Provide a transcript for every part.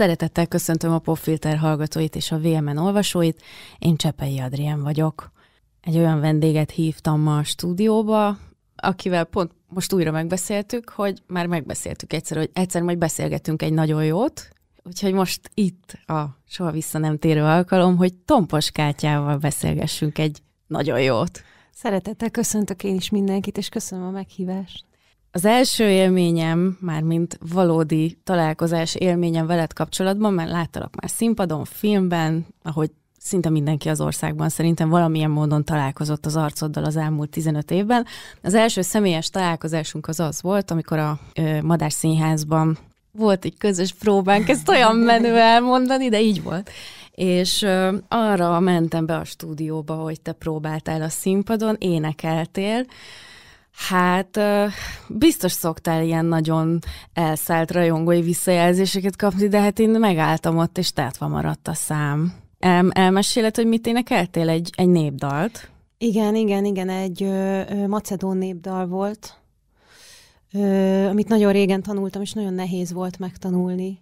Szeretettel köszöntöm a Popfilter hallgatóit és a VMN olvasóit. Én Csepei Adrien vagyok. Egy olyan vendéget hívtam ma a stúdióba, akivel pont most újra megbeszéltük, hogy már megbeszéltük egyszer, hogy egyszer majd beszélgetünk egy nagyon jót, Úgyhogy most itt a soha vissza nem térő alkalom, hogy Tompos Kátyával beszélgessünk egy nagyon jót. Szeretettel köszöntök én is mindenkit, és köszönöm a meghívást. Az első élményem, már mint valódi találkozás élményem veled kapcsolatban, mert láttalak már színpadon, filmben, ahogy szinte mindenki az országban szerintem valamilyen módon találkozott az arcoddal az elmúlt 15 évben. Az első személyes találkozásunk az az volt, amikor a ö, Madás Színházban volt egy közös próbánk, ezt olyan menő elmondani, de így volt. És ö, arra mentem be a stúdióba, hogy te próbáltál a színpadon, énekeltél, Hát biztos szoktál ilyen nagyon elszállt rajongói visszajelzéseket kapni, de hát én megálltam ott, és tátva maradt a szám. El, elmeséled, hogy mit énekeltél? Egy, egy népdalt? Igen, igen, igen, egy ö, ö, macedón népdal volt, ö, amit nagyon régen tanultam, és nagyon nehéz volt megtanulni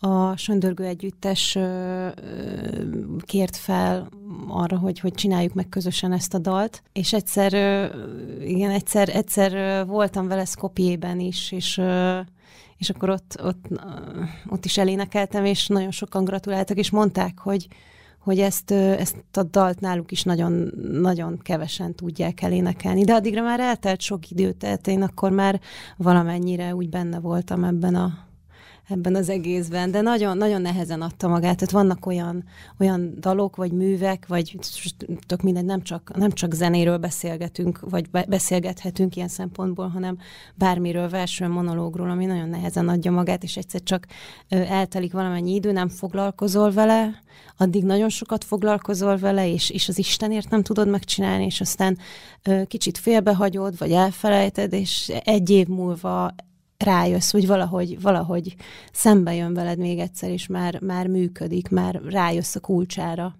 a Söndörgő Együttes kért fel arra, hogy, hogy csináljuk meg közösen ezt a dalt, és egyszer, igen, egyszer, egyszer voltam vele Skopjében is, és és akkor ott, ott, ott is elénekeltem, és nagyon sokan gratuláltak, és mondták, hogy, hogy ezt, ezt a dalt náluk is nagyon, nagyon kevesen tudják elénekelni. De addigra már eltelt sok időt tehát én akkor már valamennyire úgy benne voltam ebben a ebben az egészben, de nagyon, nagyon nehezen adta magát. Tehát vannak olyan, olyan dalok, vagy művek, vagy tök mindegy, nem csak, nem csak zenéről beszélgetünk, vagy be, beszélgethetünk ilyen szempontból, hanem bármiről, verső monológról, ami nagyon nehezen adja magát, és egyszer csak eltelik valamennyi idő, nem foglalkozol vele, addig nagyon sokat foglalkozol vele, és, és az Istenért nem tudod megcsinálni, és aztán kicsit félbehagyod, vagy elfelejted, és egy év múlva rájössz, vagy valahogy, valahogy szembe jön veled még egyszer, és már, már működik, már rájössz a kulcsára.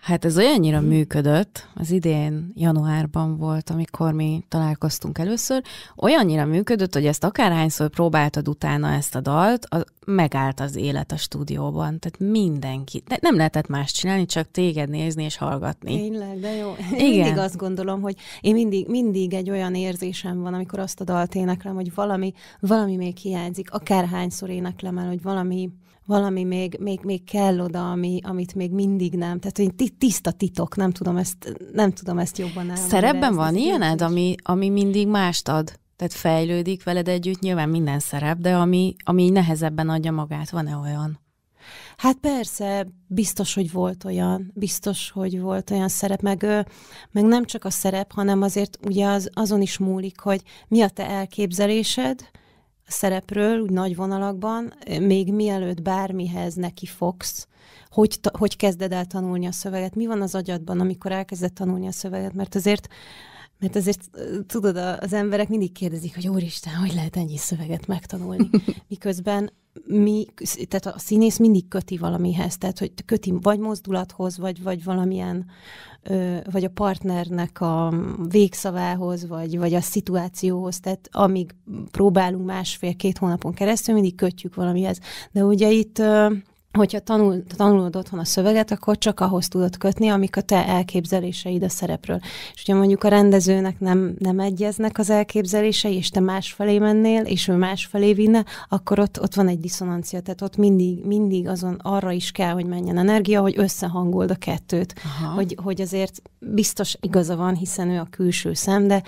Hát ez olyannyira mhm. működött, az idén januárban volt, amikor mi találkoztunk először, olyannyira működött, hogy ezt akárhányszor próbáltad utána ezt a dalt, az megállt az élet a stúdióban. Tehát mindenki. De nem lehetett más csinálni, csak téged nézni és hallgatni. Tényleg, de jó. Én Igen. mindig azt gondolom, hogy én mindig, mindig egy olyan érzésem van, amikor azt a dalt éneklem, hogy valami, valami még hiányzik, akárhányszor éneklem el, hogy valami, valami még, még, még kell oda, ami, amit még mindig nem. Tehát, hogy tiszta titok, nem tudom ezt, nem tudom ezt jobban elmondani. Szerepben van ilyened, ami, ami mindig mást ad? Tehát fejlődik veled együtt nyilván minden szerep, de ami, ami nehezebben adja magát, van-e olyan? Hát persze, biztos, hogy volt olyan, biztos, hogy volt olyan szerep, meg, meg nem csak a szerep, hanem azért ugye az, azon is múlik, hogy mi a te elképzelésed, szerepről, úgy nagy vonalakban, még mielőtt bármihez neki fogsz, hogy, ta, hogy kezded el tanulni a szöveget, mi van az agyadban, amikor elkezded tanulni a szöveget, mert azért mert azért, tudod, az emberek mindig kérdezik, hogy úristen, hogy lehet ennyi szöveget megtanulni, miközben mi, tehát a színész mindig köti valamihez, tehát hogy köti vagy mozdulathoz, vagy, vagy valamilyen, ö, vagy a partnernek a végszavához, vagy, vagy a szituációhoz, tehát amíg próbálunk másfél-két hónapon keresztül, mindig kötjük valamihez. De ugye itt ö, hogyha tanul, tanulod otthon a szöveget, akkor csak ahhoz tudod kötni, amik a te elképzeléseid a szerepről. És ugye mondjuk a rendezőnek nem, nem egyeznek az elképzelései, és te másfelé mennél, és ő másfelé vinne, akkor ott, ott van egy diszonancia, tehát ott mindig, mindig azon arra is kell, hogy menjen energia, hogy összehangold a kettőt. Hogy, hogy azért biztos igaza van, hiszen ő a külső szem, de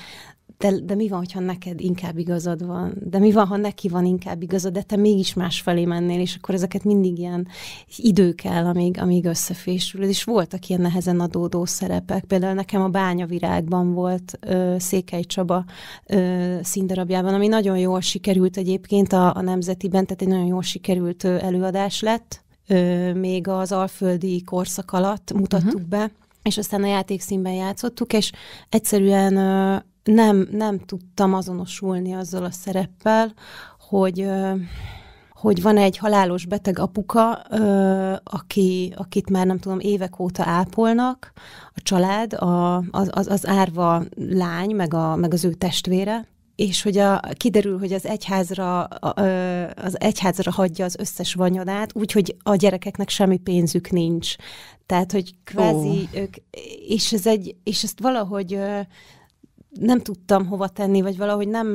de, de mi van, hogyha neked inkább igazad van, de mi van, ha neki van inkább igazad, de te mégis másfelé mennél, és akkor ezeket mindig ilyen idő kell, amíg, amíg összefésül. És voltak ilyen nehezen adódó szerepek. Például nekem a Bányavirágban volt ö, Székely Csaba ö, színdarabjában, ami nagyon jól sikerült egyébként a, a Nemzetiben, tehát egy nagyon jól sikerült előadás lett. Ö, még az alföldi korszak alatt mutattuk uh-huh. be, és aztán a játékszínben játszottuk, és egyszerűen nem, nem tudtam azonosulni azzal a szereppel, hogy hogy van egy halálos beteg apuka, aki, akit már nem tudom, évek óta ápolnak, a család, a, az, az, az árva lány, meg, a, meg az ő testvére, és hogy a, kiderül, hogy az egyházra, az egyházra hagyja az összes vanyadát, úgyhogy a gyerekeknek semmi pénzük nincs. Tehát, hogy kvázi oh. ők, és ez egy, és ezt valahogy nem tudtam hova tenni, vagy valahogy nem,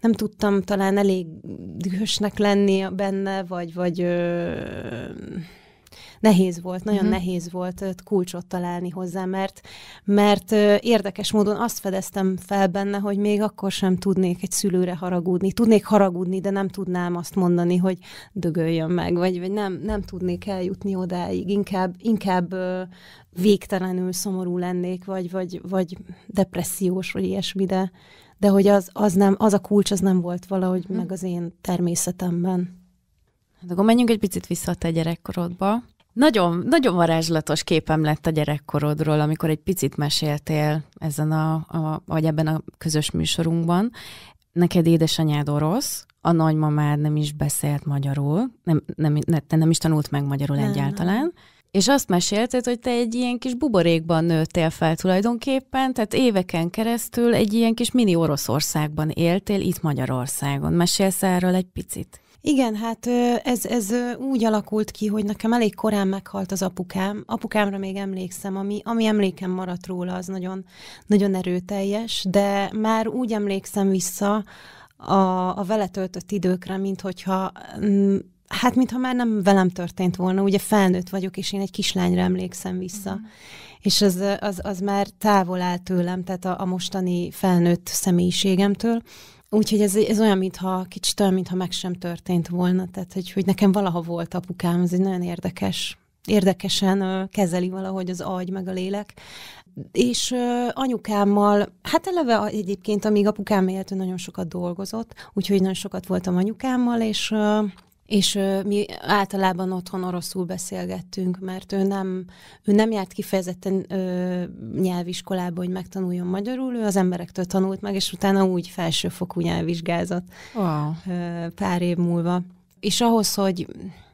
nem tudtam talán elég dühösnek lenni benne, vagy, vagy nehéz volt, nagyon uh-huh. nehéz volt kulcsot találni hozzá, mert, mert érdekes módon azt fedeztem fel benne, hogy még akkor sem tudnék egy szülőre haragudni. Tudnék haragudni, de nem tudnám azt mondani, hogy dögöljön meg, vagy, vagy nem, nem tudnék eljutni odáig. Inkább, inkább végtelenül szomorú lennék, vagy, vagy, vagy depressziós, vagy ilyesmi, de, de hogy az, az, nem, az a kulcs az nem volt valahogy hm. meg az én természetemben. Hát akkor menjünk egy picit vissza a te gyerekkorodba. Nagyon, nagyon varázslatos képem lett a gyerekkorodról, amikor egy picit meséltél ezen a, a, vagy ebben a közös műsorunkban. Neked édesanyád orosz, a nagymamád nem is beszélt magyarul, nem, nem, ne, nem is tanult meg magyarul nem, egyáltalán. Nem. És azt mesélted, hogy te egy ilyen kis buborékban nőttél fel tulajdonképpen, tehát éveken keresztül egy ilyen kis mini Oroszországban éltél, itt Magyarországon. Mesélsz erről egy picit? Igen, hát ez, ez úgy alakult ki, hogy nekem elég korán meghalt az apukám. Apukámra még emlékszem, ami, ami emlékem maradt róla, az nagyon, nagyon erőteljes, de már úgy emlékszem vissza a, a vele töltött időkre, mint hogyha mm, hát mintha már nem velem történt volna, ugye felnőtt vagyok, és én egy kislányra emlékszem vissza. Mm. És az, az, az már távol áll tőlem, tehát a, a mostani felnőtt személyiségemtől. Úgyhogy ez, ez olyan, mintha kicsit olyan, mintha meg sem történt volna. Tehát, hogy, hogy nekem valaha volt apukám, ez egy nagyon érdekes, érdekesen ö, kezeli valahogy az agy meg a lélek. És ö, anyukámmal, hát eleve egyébként, amíg apukám élt, nagyon sokat dolgozott, úgyhogy nagyon sokat voltam anyukámmal, és ö, és ö, mi általában otthon oroszul beszélgettünk, mert ő nem, ő nem járt kifejezetten ö, nyelviskolába, hogy megtanuljon magyarul, ő az emberektől tanult meg, és utána úgy felsőfokú nyelvvizsgázott wow. ö, pár év múlva. És ahhoz, hogy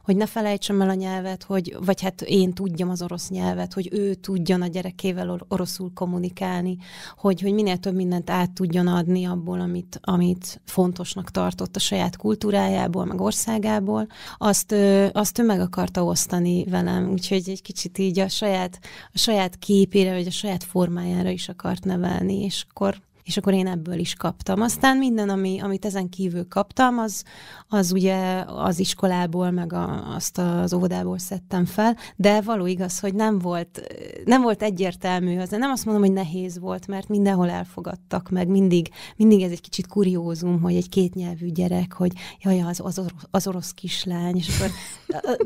hogy ne felejtsem el a nyelvet, hogy, vagy hát én tudjam az orosz nyelvet, hogy ő tudjon a gyerekével oroszul kommunikálni, hogy, hogy minél több mindent át tudjon adni abból, amit, amit fontosnak tartott a saját kultúrájából, meg országából, azt, azt ő meg akarta osztani velem, úgyhogy egy kicsit így a saját, a saját képére, vagy a saját formájára is akart nevelni, és akkor és akkor én ebből is kaptam. Aztán minden, ami, amit ezen kívül kaptam, az, az ugye az iskolából, meg a, azt az óvodából szedtem fel, de való igaz, hogy nem volt, nem volt egyértelmű az. Nem azt mondom, hogy nehéz volt, mert mindenhol elfogadtak, meg mindig, mindig ez egy kicsit kuriózum, hogy egy kétnyelvű gyerek, hogy jaj, az, az, orosz, az orosz kislány, és akkor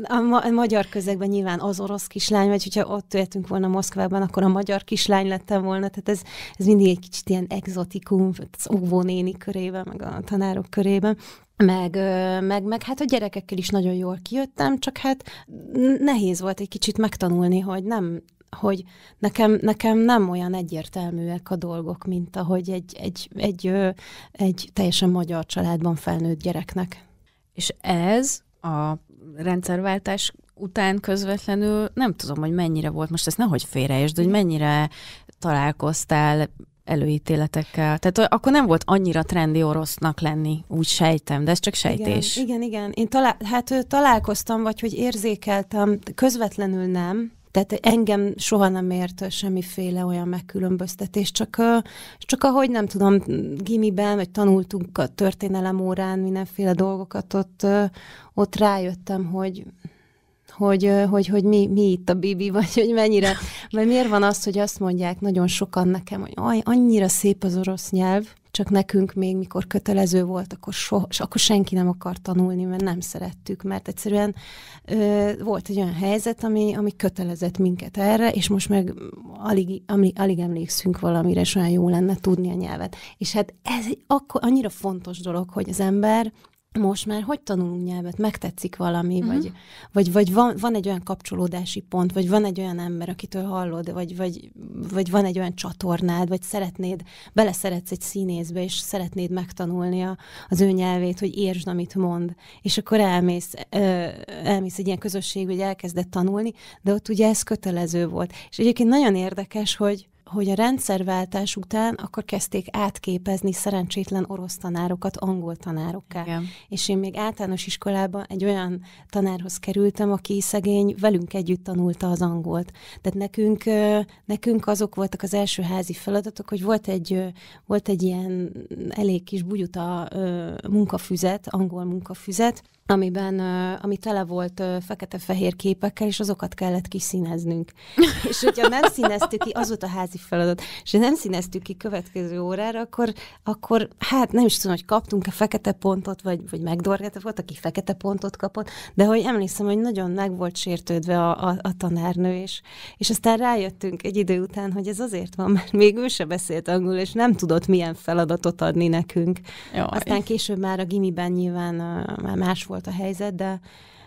a, a, a magyar közegben nyilván az orosz kislány, vagy hogyha ott éltünk volna Moszkvában, akkor a magyar kislány lettem volna, tehát ez, ez mindig egy kicsit ilyen ex exotikum, az óvónéni körében, meg a tanárok körében, meg, meg, meg hát a gyerekekkel is nagyon jól kijöttem, csak hát nehéz volt egy kicsit megtanulni, hogy nem, hogy nekem, nekem nem olyan egyértelműek a dolgok, mint ahogy egy, egy, egy, egy teljesen magyar családban felnőtt gyereknek. És ez a rendszerváltás után közvetlenül, nem tudom, hogy mennyire volt, most ezt nehogy félreértsd, hogy mennyire találkoztál előítéletekkel. Tehát akkor nem volt annyira trendi orosznak lenni, úgy sejtem, de ez csak sejtés. Igen, igen. igen. Én talál, hát találkoztam, vagy hogy érzékeltem, közvetlenül nem, tehát engem soha nem ért semmiféle olyan megkülönböztetés, csak, csak ahogy nem tudom, gimiben, vagy tanultunk a történelem órán mindenféle dolgokat, ott, ott rájöttem, hogy hogy, hogy, hogy mi, mi itt a Bibi, vagy hogy mennyire, mert miért van az, hogy azt mondják nagyon sokan nekem, hogy aj, annyira szép az orosz nyelv, csak nekünk még, mikor kötelező volt, akkor, soha, akkor senki nem akart tanulni, mert nem szerettük, mert egyszerűen ö, volt egy olyan helyzet, ami, ami kötelezett minket erre, és most meg alig, ami, alig emlékszünk valamire, és olyan jó lenne tudni a nyelvet. És hát ez egy akkor annyira fontos dolog, hogy az ember most már hogy tanulunk nyelvet, megtetszik valami, uh-huh. vagy, vagy, vagy van, van egy olyan kapcsolódási pont, vagy van egy olyan ember, akitől hallod, vagy, vagy, vagy van egy olyan csatornád, vagy szeretnéd, beleszeretsz egy színészbe, és szeretnéd megtanulni a, az ő nyelvét, hogy értsd, amit mond. És akkor elmész, ö, elmész egy ilyen közösség, hogy elkezded tanulni, de ott ugye ez kötelező volt. És egyébként nagyon érdekes, hogy hogy a rendszerváltás után akkor kezdték átképezni szerencsétlen orosz tanárokat angol tanárokká. Igen. És én még általános iskolában egy olyan tanárhoz kerültem, aki szegény velünk együtt tanulta az angolt. Tehát nekünk, nekünk azok voltak az első házi feladatok, hogy volt egy, volt egy ilyen elég kis bugyuta munkafüzet, angol munkafüzet, amiben, ami tele volt fekete-fehér képekkel, és azokat kellett kiszíneznünk. és hogyha nem színeztük ki, az volt a házi feladat, és nem színeztük ki következő órára, akkor, akkor hát nem is tudom, hogy kaptunk-e fekete pontot, vagy, vagy megdorgálta, volt, aki fekete pontot kapott, de hogy emlékszem, hogy nagyon meg volt sértődve a, a, a tanárnő, és, és aztán rájöttünk egy idő után, hogy ez azért van, mert még ő se beszélt angol, és nem tudott milyen feladatot adni nekünk. Jaj. Aztán később már a gimiben nyilván már más volt a helyzet, de,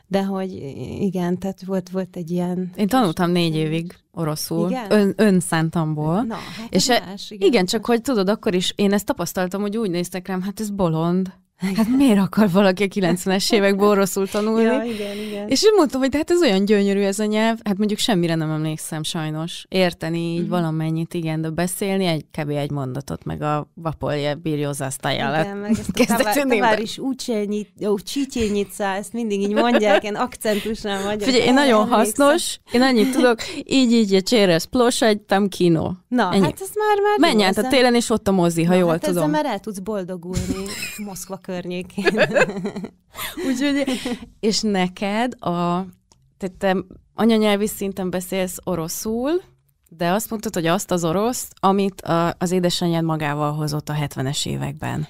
de hogy igen, tehát volt, volt egy ilyen... Én tanultam négy évig oroszul, igen? ön, szántamból. Na, hát és e- más, igen. igen, csak hogy tudod, akkor is én ezt tapasztaltam, hogy úgy néztek rám, hát ez bolond. Hát igen. Hát miért akar valaki a 90-es években oroszul tanulni? ja, igen, igen. És mondtam, hogy de hát ez olyan gyönyörű ez a nyelv, hát mondjuk semmire nem emlékszem sajnos. Érteni így uh-huh. valamennyit, igen, de beszélni egy kb. egy mondatot, meg a vapolje birjózasztájára. Igen, meg ezt a tavár is úcsitjényica, ezt mindig így mondják, én akcentusnál vagyok. Figyelj, én nagyon hasznos, én annyit tudok, így így a cséres plos, egy tam kino. Na, Ennyi. hát ez már már... Menj át a télen, és ott a mozi, ha Na, jól hát tudom. ezzel már el tudsz boldogulni Moszkva környékén. Úgyhogy, és neked a, te, te anyanyelvi szinten beszélsz oroszul, de azt mondtad, hogy azt az orosz amit a, az édesanyád magával hozott a 70-es években.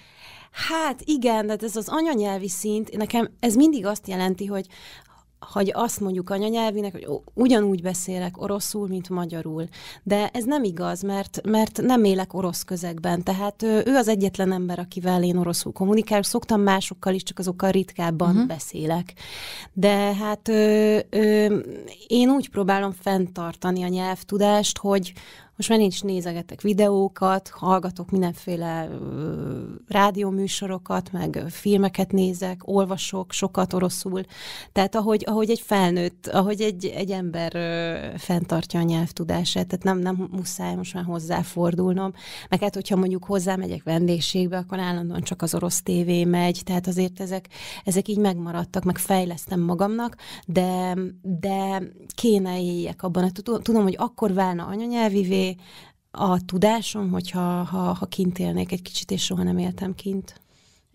Hát igen, de hát ez az anyanyelvi szint, nekem ez mindig azt jelenti, hogy hogy azt mondjuk anyanyelvinek, hogy ugyanúgy beszélek oroszul, mint magyarul. De ez nem igaz, mert, mert nem élek orosz közegben. Tehát ő az egyetlen ember, akivel én oroszul kommunikálok. Szoktam másokkal is, csak azokkal ritkábban uh-huh. beszélek. De hát ö, ö, én úgy próbálom fenntartani a nyelvtudást, hogy, most már én is nézegetek videókat, hallgatok mindenféle rádióműsorokat, meg filmeket nézek, olvasok sokat oroszul. Tehát ahogy, ahogy egy felnőtt, ahogy egy, egy ember ö, fenntartja a nyelvtudását, tehát nem, nem muszáj most már hozzáfordulnom. Meg hát, hogyha mondjuk hozzámegyek vendégségbe, akkor állandóan csak az orosz tévé megy, tehát azért ezek, ezek így megmaradtak, meg fejlesztem magamnak, de, de kéne éljek abban. Hát, tudom, hogy akkor válna anyanyelvivé, a tudásom, hogyha ha, ha kint élnék egy kicsit, és soha nem éltem kint.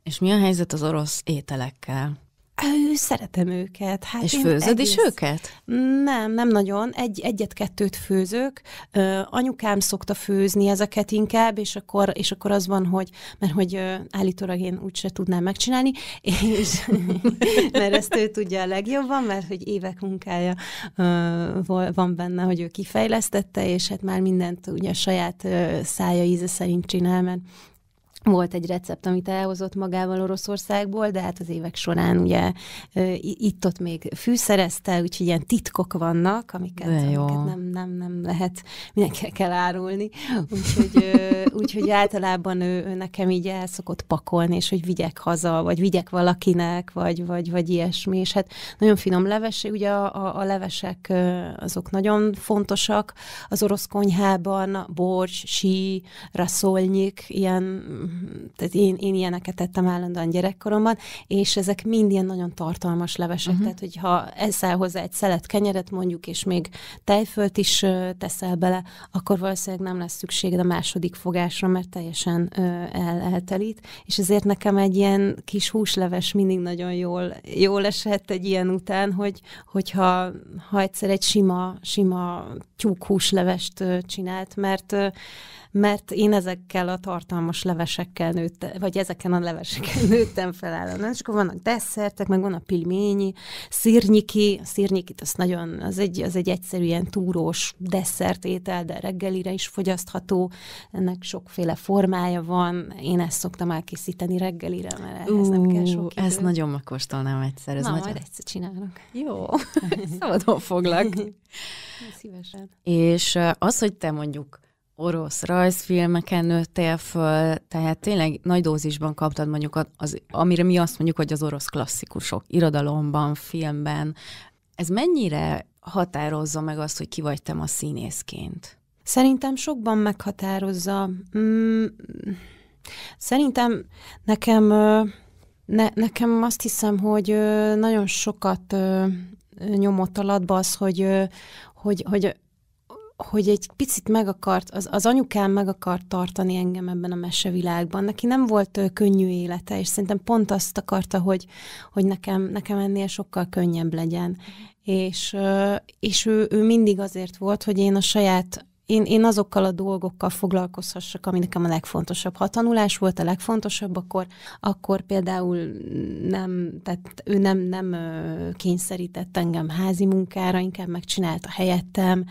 És mi a helyzet az orosz ételekkel? Ő, szeretem őket. Hát és főzöd egész... is őket? Nem, nem nagyon. Egy, egyet-kettőt főzök. Uh, anyukám szokta főzni ezeket inkább, és akkor, és akkor az van, hogy, mert hogy uh, állítólag én úgyse tudnám megcsinálni, és, mert ezt ő tudja a legjobban, mert hogy évek munkája uh, van benne, hogy ő kifejlesztette, és hát már mindent ugye a saját uh, szája íze szerint csinál, mert volt egy recept, amit elhozott magával Oroszországból, de hát az évek során ugye itt-ott még fűszerezte, úgyhogy ilyen titkok vannak, amiket, amiket nem, nem, nem lehet, mindenkinek kell árulni. Úgyhogy, úgyhogy általában ő, ő nekem így el szokott pakolni, és hogy vigyek haza, vagy vigyek valakinek, vagy, vagy, vagy ilyesmi. És hát nagyon finom leves, ugye a, a, a levesek azok nagyon fontosak az orosz konyhában, borcs, sí, raszolnyik, ilyen tehát én, én ilyeneket tettem állandóan gyerekkoromban, és ezek mind ilyen nagyon tartalmas levesek, uh-huh. tehát hogyha eszel hozzá egy szelet kenyeret mondjuk, és még tejfölt is teszel bele, akkor valószínűleg nem lesz szükséged a második fogásra, mert teljesen el, eltelít, és ezért nekem egy ilyen kis húsleves mindig nagyon jól, jól esett egy ilyen után, hogy, hogyha ha egyszer egy sima, sima tyúk húslevest csinált, mert mert én ezekkel a tartalmas levesekkel nőttem, vagy ezeken a levesekkel nőttem fel állandóan. És akkor vannak desszertek, meg van a pilményi, szírnyiki, a szírnyikit az nagyon, az egy, az egy egyszerű ilyen túrós desszertétel, de reggelire is fogyasztható, ennek sokféle formája van, én ezt szoktam elkészíteni reggelire, mert ehhez uh, nem kell sok idő. Ez nagyon megkóstolnám egyszer. Ez Na, nagyon... majd egyszer csinálok. Jó, szabadon foglak. Szívesen. És az, hogy te mondjuk orosz rajzfilmeken nőttél föl, tehát tényleg nagy dózisban kaptad mondjuk az, az, amire mi azt mondjuk, hogy az orosz klasszikusok, irodalomban, filmben. Ez mennyire határozza meg azt, hogy ki vagy te ma színészként? Szerintem sokban meghatározza. Mm, szerintem nekem, ne, nekem azt hiszem, hogy nagyon sokat nyomott alatba az, hogy, hogy, hogy hogy egy picit meg akart, az, az anyukám meg akart tartani engem ebben a mesevilágban. Neki nem volt ő, könnyű élete, és szerintem pont azt akarta, hogy, hogy nekem, nekem ennél sokkal könnyebb legyen. És, és ő, ő mindig azért volt, hogy én a saját én, én azokkal a dolgokkal foglalkozhassak, ami nekem a legfontosabb. Ha a tanulás volt a legfontosabb, akkor, akkor például nem, tehát ő nem, nem kényszerített engem házi munkára, inkább megcsinálta helyettem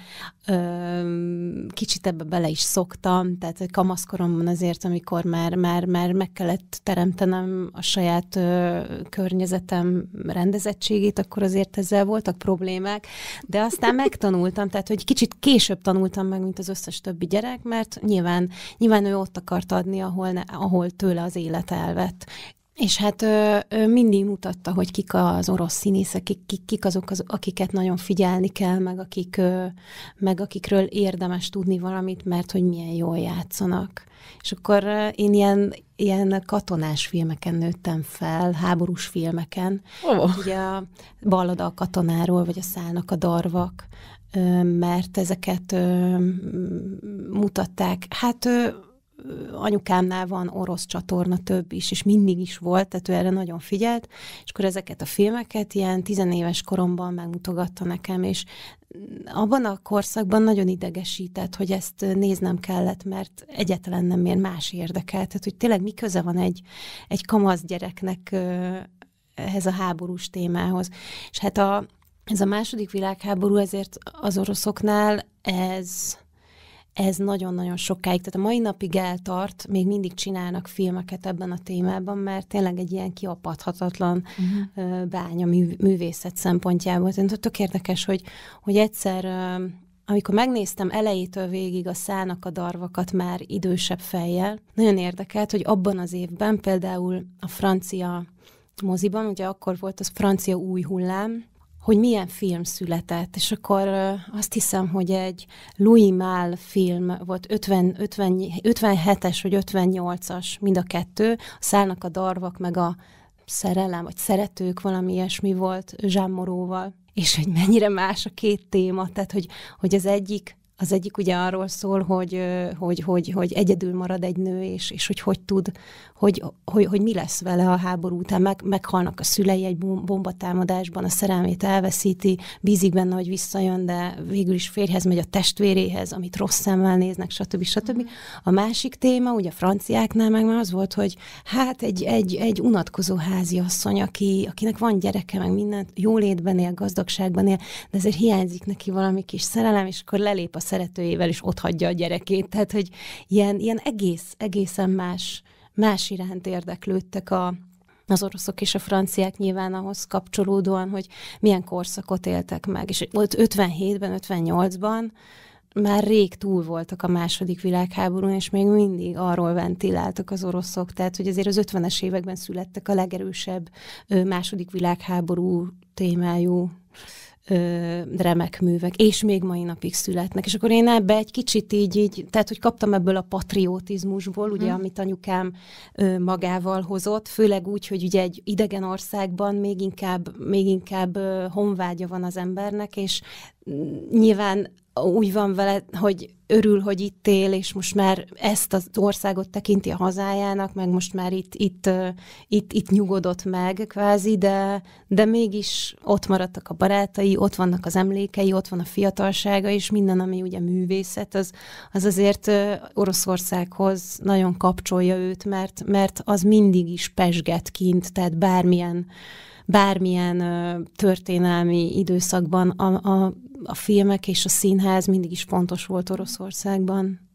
kicsit ebbe bele is szoktam, tehát kamaszkoromban azért, amikor már, már, már meg kellett teremtenem a saját ö, környezetem rendezettségét, akkor azért ezzel voltak problémák, de aztán megtanultam, tehát hogy kicsit később tanultam meg, mint az összes többi gyerek, mert nyilván, nyilván ő ott akart adni, ahol, ne, ahol tőle az élet elvett. És hát ő, ő mindig mutatta, hogy kik az orosz színészek, kik, kik, kik azok, az, akiket nagyon figyelni kell, meg, akik, meg akikről érdemes tudni valamit, mert hogy milyen jól játszanak. És akkor én ilyen, ilyen katonás filmeken nőttem fel, háborús filmeken. Oh. Ugye a ballada a katonáról, vagy a szállnak a darvak, mert ezeket mutatták. Hát anyukámnál van orosz csatorna több is, és mindig is volt, tehát ő erre nagyon figyelt, és akkor ezeket a filmeket ilyen tizenéves koromban megmutogatta nekem, és abban a korszakban nagyon idegesített, hogy ezt néznem kellett, mert egyetlen nem ér más érdekel. Tehát, hogy tényleg mi köze van egy, egy kamasz gyereknek ehhez a háborús témához. És hát a, ez a második világháború ezért az oroszoknál ez ez nagyon-nagyon sokáig, tehát a mai napig eltart, még mindig csinálnak filmeket ebben a témában, mert tényleg egy ilyen kiapadhatatlan uh-huh. bánya művészet szempontjából. Tehát tök érdekes, hogy, hogy egyszer amikor megnéztem elejétől végig a szának a darvakat már idősebb fejjel, nagyon érdekelt, hogy abban az évben például a francia moziban, ugye akkor volt az francia új hullám, hogy milyen film született, és akkor azt hiszem, hogy egy Louis Mal film volt 50, 50, 57-es vagy 58-as, mind a kettő, a Szállnak a darvak, meg a szerelem, vagy szeretők, valami ilyesmi volt Zsámoróval, és hogy mennyire más a két téma, tehát hogy, hogy az egyik az egyik ugye arról szól, hogy, hogy, hogy, hogy egyedül marad egy nő, és, és hogy hogy tud, hogy, hogy, hogy mi lesz vele a háború után. Meg, meghalnak a szülei egy bombatámadásban, a szerelmét elveszíti, bízik benne, hogy visszajön, de végül is férjhez megy a testvéréhez, amit rossz szemmel néznek, stb. stb. A másik téma, ugye a franciáknál meg már az volt, hogy hát egy, egy, egy unatkozó háziasszony, aki, akinek van gyereke, meg mindent, jólétben él, gazdagságban él, de azért hiányzik neki valami kis szerelem, és akkor lelép a szeretőjével, és ott hagyja a gyerekét. Tehát, hogy ilyen, ilyen egész, egészen más, más iránt érdeklődtek a, az oroszok és a franciák nyilván ahhoz kapcsolódóan, hogy milyen korszakot éltek meg. És volt 57-ben, 58-ban már rég túl voltak a második világháborún, és még mindig arról ventiláltak az oroszok, tehát hogy azért az 50-es években születtek a legerősebb második világháború témájú ö, remek művek, és még mai napig születnek. És akkor én ebbe egy kicsit így, így tehát hogy kaptam ebből a patriotizmusból, ugye, hmm. amit anyukám ö, magával hozott, főleg úgy, hogy ugye egy idegen országban még inkább, még inkább ö, honvágya van az embernek, és mm, nyilván úgy van vele, hogy örül, hogy itt él, és most már ezt az országot tekinti a hazájának, meg most már itt, itt, itt, itt nyugodott meg kvázi, de, de mégis ott maradtak a barátai, ott vannak az emlékei, ott van a fiatalsága, és minden, ami ugye művészet, az, az azért Oroszországhoz nagyon kapcsolja őt, mert, mert az mindig is pesget kint, tehát bármilyen bármilyen történelmi időszakban a, a, a filmek és a színház mindig is fontos volt Oroszországban.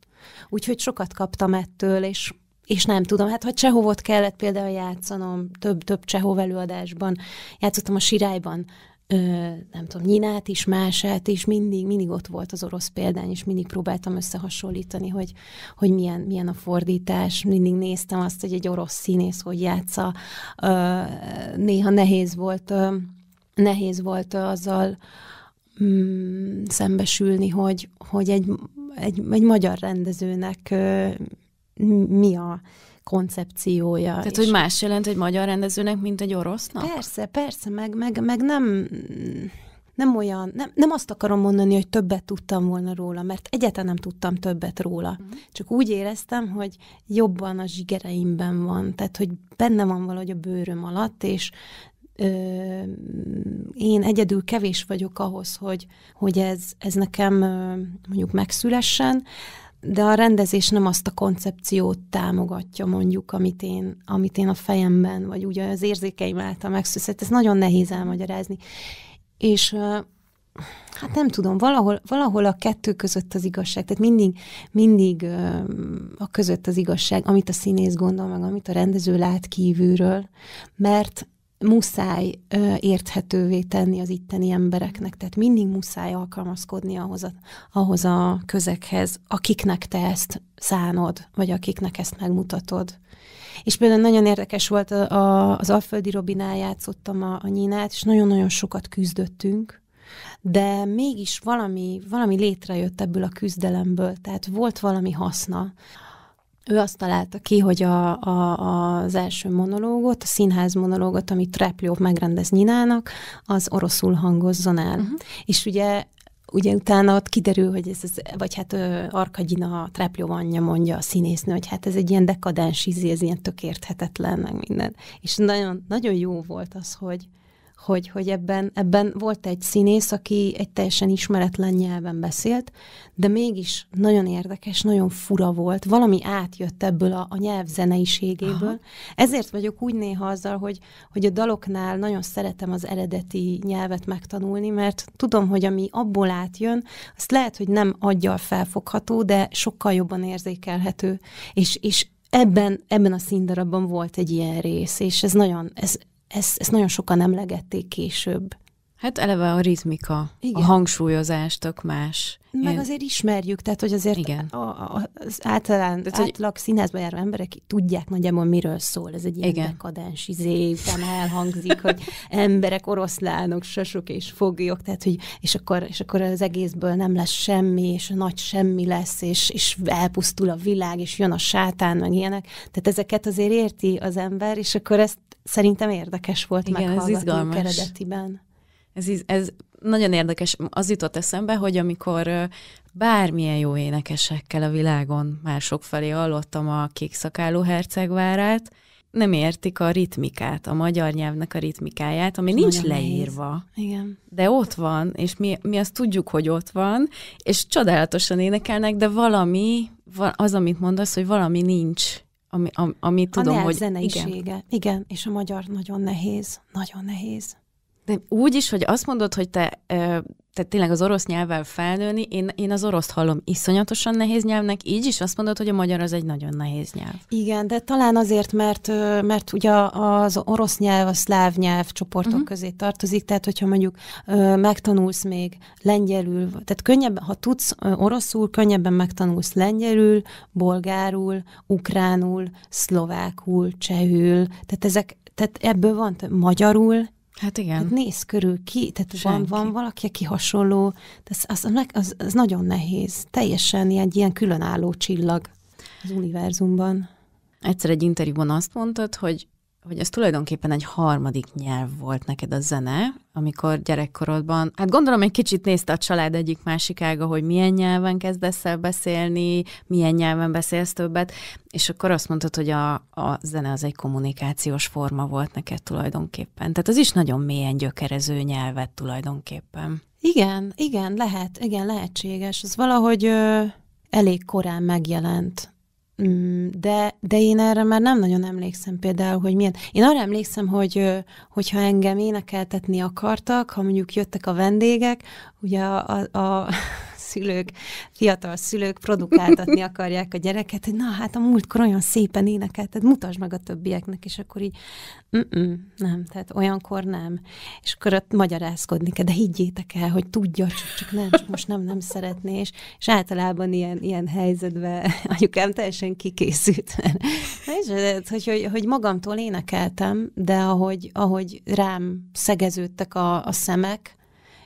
Úgyhogy sokat kaptam ettől, és és nem tudom, hát ha Csehovot kellett például játszanom, több-több Csehov előadásban, játszottam a Sirályban ö, nem tudom, nyinát is, mását is, mindig, mindig ott volt az orosz példány, és mindig próbáltam összehasonlítani, hogy, hogy milyen, milyen a fordítás, mindig néztem azt, hogy egy orosz színész hogy játsza. Ö, néha nehéz volt, ö, nehéz volt azzal mm, szembesülni, hogy, hogy egy, egy, egy magyar rendezőnek ö, mi a koncepciója. Tehát, és... hogy más jelent egy magyar rendezőnek, mint egy orosznak? Persze, persze, meg, meg, meg nem nem olyan, nem, nem azt akarom mondani, hogy többet tudtam volna róla, mert egyáltalán nem tudtam többet róla. Mhm. Csak úgy éreztem, hogy jobban a zsigereimben van, tehát hogy benne van valahogy a bőröm alatt, és ö, én egyedül kevés vagyok ahhoz, hogy, hogy ez, ez nekem ö, mondjuk megszülessen, de a rendezés nem azt a koncepciót támogatja mondjuk, amit én, amit én a fejemben, vagy úgy az érzékeim által megszűszett. Hát ez nagyon nehéz elmagyarázni. És hát nem tudom, valahol, valahol a kettő között az igazság, tehát mindig, mindig a között az igazság, amit a színész gondol, meg amit a rendező lát kívülről, mert muszáj ö, érthetővé tenni az itteni embereknek, tehát mindig muszáj alkalmazkodni ahhoz a, ahhoz a közekhez, akiknek te ezt szánod, vagy akiknek ezt megmutatod. És például nagyon érdekes volt, a, a, az Alföldi Robinál játszottam a, a Nyinát, és nagyon-nagyon sokat küzdöttünk, de mégis valami, valami létrejött ebből a küzdelemből, tehát volt valami haszna ő azt találta ki, hogy a, a, az első monológot, a színház monológot, amit Trepljov megrendez Nyinának, az oroszul hangozzon el. Uh-huh. És ugye ugye utána ott kiderül, hogy ez, ez vagy hát Arkagyina a Trepljov anyja mondja a színésznő, hogy hát ez egy ilyen dekadens ízé, ez ilyen tökérthetetlen, meg minden. És nagyon, nagyon jó volt az, hogy, hogy, hogy ebben, ebben volt egy színész, aki egy teljesen ismeretlen nyelven beszélt, de mégis nagyon érdekes, nagyon fura volt, valami átjött ebből a, a nyelv zeneiségéből. Aha. Ezért vagyok úgy néha azzal, hogy, hogy a daloknál nagyon szeretem az eredeti nyelvet megtanulni, mert tudom, hogy ami abból átjön, azt lehet, hogy nem aggyal felfogható, de sokkal jobban érzékelhető. És, és ebben, ebben a színdarabban volt egy ilyen rész, és ez nagyon, ez, ezt, ezt nagyon sokan emlegették később. Hát eleve a ritmika, Igen. a hangsúlyozás tök más. Meg Én... azért ismerjük, tehát hogy azért Igen. A, a, az általán, tehát, átlag színházba járó emberek tudják nagyjából miről szól. Ez egy ilyen dekadens izé, elhangzik, hogy emberek, oroszlánok, sasok és foglyok, tehát hogy és akkor, és akkor az egészből nem lesz semmi, és a nagy semmi lesz, és, és elpusztul a világ, és jön a sátán, meg ilyenek. Tehát ezeket azért érti az ember, és akkor ezt, szerintem érdekes volt Igen, meghallgatni ez izgalmas. eredetiben. Ez, ez nagyon érdekes. Az jutott eszembe, hogy amikor bármilyen jó énekesekkel a világon mások felé hallottam a kékszakáló hercegvárát, nem értik a ritmikát, a magyar nyelvnek a ritmikáját, ami Ez nincs leírva. Néz. Igen. De ott van, és mi, mi azt tudjuk, hogy ott van, és csodálatosan énekelnek, de valami, az, amit mondasz, hogy valami nincs ami, ami, ami tudom, a hogy... A Igen. igen, és a magyar nagyon nehéz, nagyon nehéz. De úgy is, hogy azt mondod, hogy te, te tényleg az orosz nyelvvel felnőni, én, én az oroszt hallom iszonyatosan nehéz nyelvnek, így is azt mondod, hogy a magyar az egy nagyon nehéz nyelv. Igen, de talán azért, mert mert ugye az orosz nyelv a szláv nyelv csoportok uh-huh. közé tartozik, tehát hogyha mondjuk megtanulsz még lengyelül, tehát könnyebb, ha tudsz oroszul, könnyebben megtanulsz lengyelül, bolgárul, ukránul, szlovákul, csehül, tehát ezek tehát ebből van magyarul, Hát igen. Hát néz körül ki, tehát van, van valaki, aki hasonló, de az, az, az, az nagyon nehéz. Teljesen ilyen, ilyen különálló csillag az univerzumban. Egyszer egy interjúban azt mondtad, hogy hogy ez tulajdonképpen egy harmadik nyelv volt neked a zene, amikor gyerekkorodban, hát gondolom egy kicsit nézte a család egyik másik ága, hogy milyen nyelven kezdesz el beszélni, milyen nyelven beszélsz többet, és akkor azt mondtad, hogy a, a zene az egy kommunikációs forma volt neked tulajdonképpen. Tehát az is nagyon mélyen gyökerező nyelvet tulajdonképpen. Igen, igen, lehet, igen, lehetséges. Ez valahogy ö, elég korán megjelent Mm, de, de én erre már nem nagyon emlékszem például, hogy milyen. Én arra emlékszem, hogy hogyha engem énekeltetni akartak, ha mondjuk jöttek a vendégek, ugye a, a, a szülők, fiatal szülők produkáltatni akarják a gyereket, hogy na hát a múltkor olyan szépen énekelt, tehát mutasd meg a többieknek, és akkor így nem, tehát olyankor nem. És akkor ott magyarázkodni kell, de higgyétek el, hogy tudja, csak, csak nem, csak most nem, nem szeretné, és, és általában ilyen, ilyen helyzetben anyukám teljesen kikészült. és, hát, hogy, hogy, hogy magamtól énekeltem, de ahogy, ahogy rám szegeződtek a, a szemek,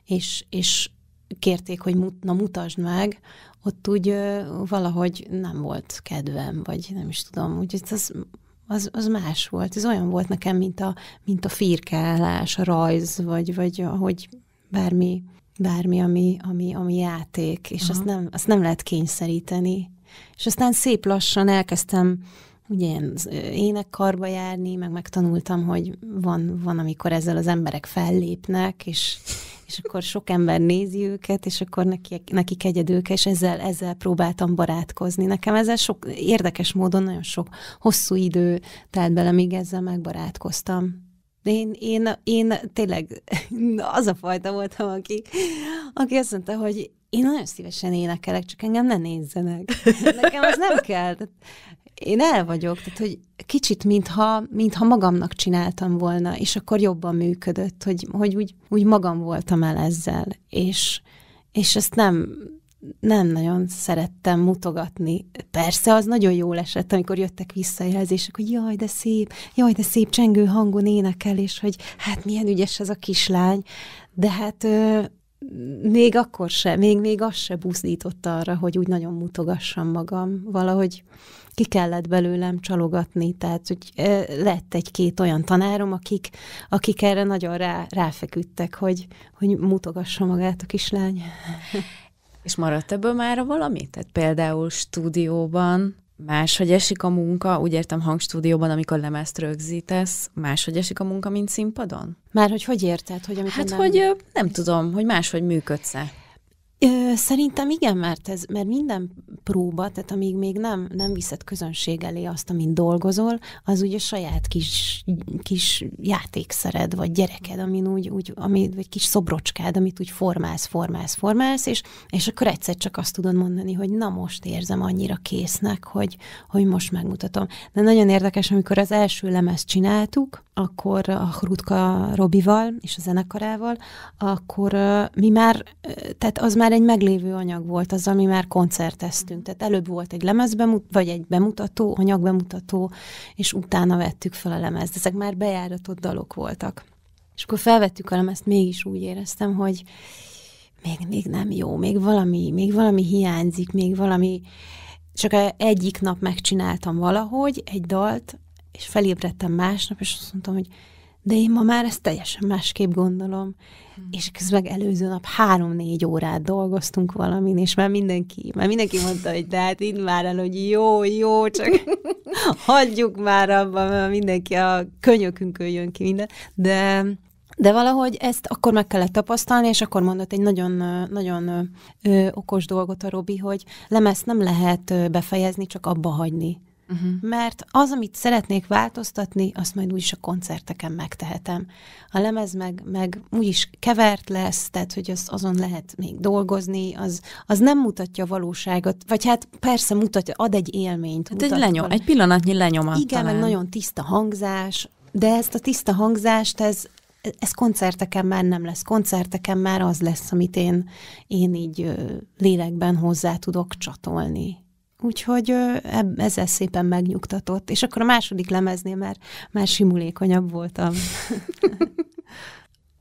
és, és kérték, hogy mut, na mutasd meg, ott úgy ö, valahogy nem volt kedvem, vagy nem is tudom, úgyhogy az, az, az más volt. Ez olyan volt nekem, mint a, mint a firkálás, a rajz, vagy, vagy ahogy bármi, bármi ami, ami, ami játék, és azt nem, azt nem lehet kényszeríteni. És aztán szép lassan elkezdtem ugye ilyen énekkarba járni, meg megtanultam, hogy van, van amikor ezzel az emberek fellépnek, és, és akkor sok ember nézi őket, és akkor nekik, nekik egyedül kell, és ezzel, ezzel próbáltam barátkozni. Nekem ezzel sok érdekes módon nagyon sok hosszú idő telt bele, míg ezzel megbarátkoztam. De én, én, én tényleg az a fajta voltam, aki, aki azt mondta, hogy én nagyon szívesen énekelek, csak engem ne nézzenek. Nekem az nem kell én el vagyok, tehát hogy kicsit mintha, mintha magamnak csináltam volna, és akkor jobban működött, hogy, hogy úgy, úgy magam voltam el ezzel, és, és ezt nem, nem nagyon szerettem mutogatni. Persze, az nagyon jól esett, amikor jöttek visszajelzések, hogy jaj, de szép, jaj, de szép csengő hangon énekel, és hogy hát milyen ügyes ez a kislány. De hát ö, még akkor se, még, még az se buzdított arra, hogy úgy nagyon mutogassam magam. Valahogy ki kellett belőlem csalogatni, tehát hogy lett egy-két olyan tanárom, akik, akik erre nagyon rá, ráfeküdtek, hogy, hogy mutogassa magát a kislány. És maradt ebből már valami? Tehát például stúdióban máshogy esik a munka, úgy értem hangstúdióban, amikor lemezt rögzítesz, máshogy esik a munka, mint színpadon? Már hogy hogy érted? Hogy amikor hát, nem... hogy nem tudom, hogy máshogy működsz-e. Ö, szerintem igen, mert, ez, mert minden próba, tehát amíg még nem, nem viszed közönség elé azt, amin dolgozol, az ugye saját kis, kis játékszered, vagy gyereked, amin úgy, úgy ami, vagy kis szobrocskád, amit úgy formálsz, formálsz, formálsz, és, és akkor egyszer csak azt tudod mondani, hogy na most érzem annyira késznek, hogy, hogy most megmutatom. De nagyon érdekes, amikor az első lemezt csináltuk, akkor a Hrutka Robival és a zenekarával, akkor mi már, tehát az már már egy meglévő anyag volt az, ami már koncerteztünk. Tehát előbb volt egy lemezbemutató, vagy egy bemutató, anyagbemutató, és utána vettük fel a lemezt. Ezek már bejáratott dalok voltak. És akkor felvettük a lemezt, mégis úgy éreztem, hogy még, még nem jó, még valami, még valami hiányzik, még valami... Csak egyik nap megcsináltam valahogy egy dalt, és felébredtem másnap, és azt mondtam, hogy de én ma már ezt teljesen másképp gondolom. Hmm. és közben előző nap három-négy órát dolgoztunk valamin, és már mindenki, már mindenki mondta, hogy de hát itt már el, hogy jó, jó, csak hagyjuk már abban, mert mindenki a könyökünkön jön ki minden, de de valahogy ezt akkor meg kellett tapasztalni, és akkor mondott egy nagyon, nagyon okos dolgot a Robi, hogy lemezt nem lehet befejezni, csak abba hagyni. Uh-huh. Mert az, amit szeretnék változtatni, azt majd úgyis a koncerteken megtehetem. A lemez meg, meg úgyis kevert lesz, tehát hogy az, azon lehet még dolgozni, az, az nem mutatja a valóságot, vagy hát persze mutatja, ad egy élményt. Hát egy, lenyom, egy pillanatnyi lenyomat. Igen, talán. meg nagyon tiszta hangzás, de ezt a tiszta hangzást, ez, ez koncerteken már nem lesz. Koncerteken már az lesz, amit én, én így lélekben hozzá tudok csatolni. Úgyhogy ezzel szépen megnyugtatott. És akkor a második lemeznél már, már simulékonyabb voltam.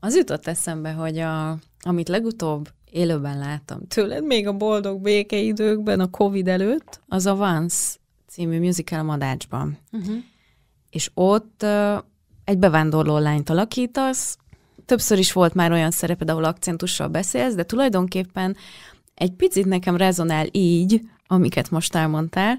Az jutott eszembe, hogy a, amit legutóbb élőben láttam tőled, még a boldog békeidőkben, a Covid előtt, az a Vance című musical Madácsban. Uh-huh. És ott uh, egy bevándorló lányt alakítasz, többször is volt már olyan szereped, ahol akcentussal beszélsz, de tulajdonképpen egy picit nekem rezonál így, amiket most elmondtál,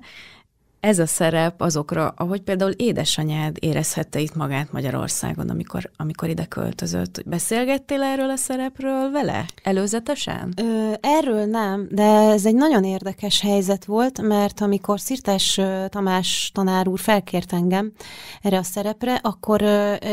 ez a szerep azokra, ahogy például édesanyád érezhette itt magát Magyarországon, amikor, amikor ide költözött. Beszélgettél erről a szerepről vele előzetesen? Ö, erről nem, de ez egy nagyon érdekes helyzet volt, mert amikor Szirtes Tamás tanár úr felkért engem erre a szerepre, akkor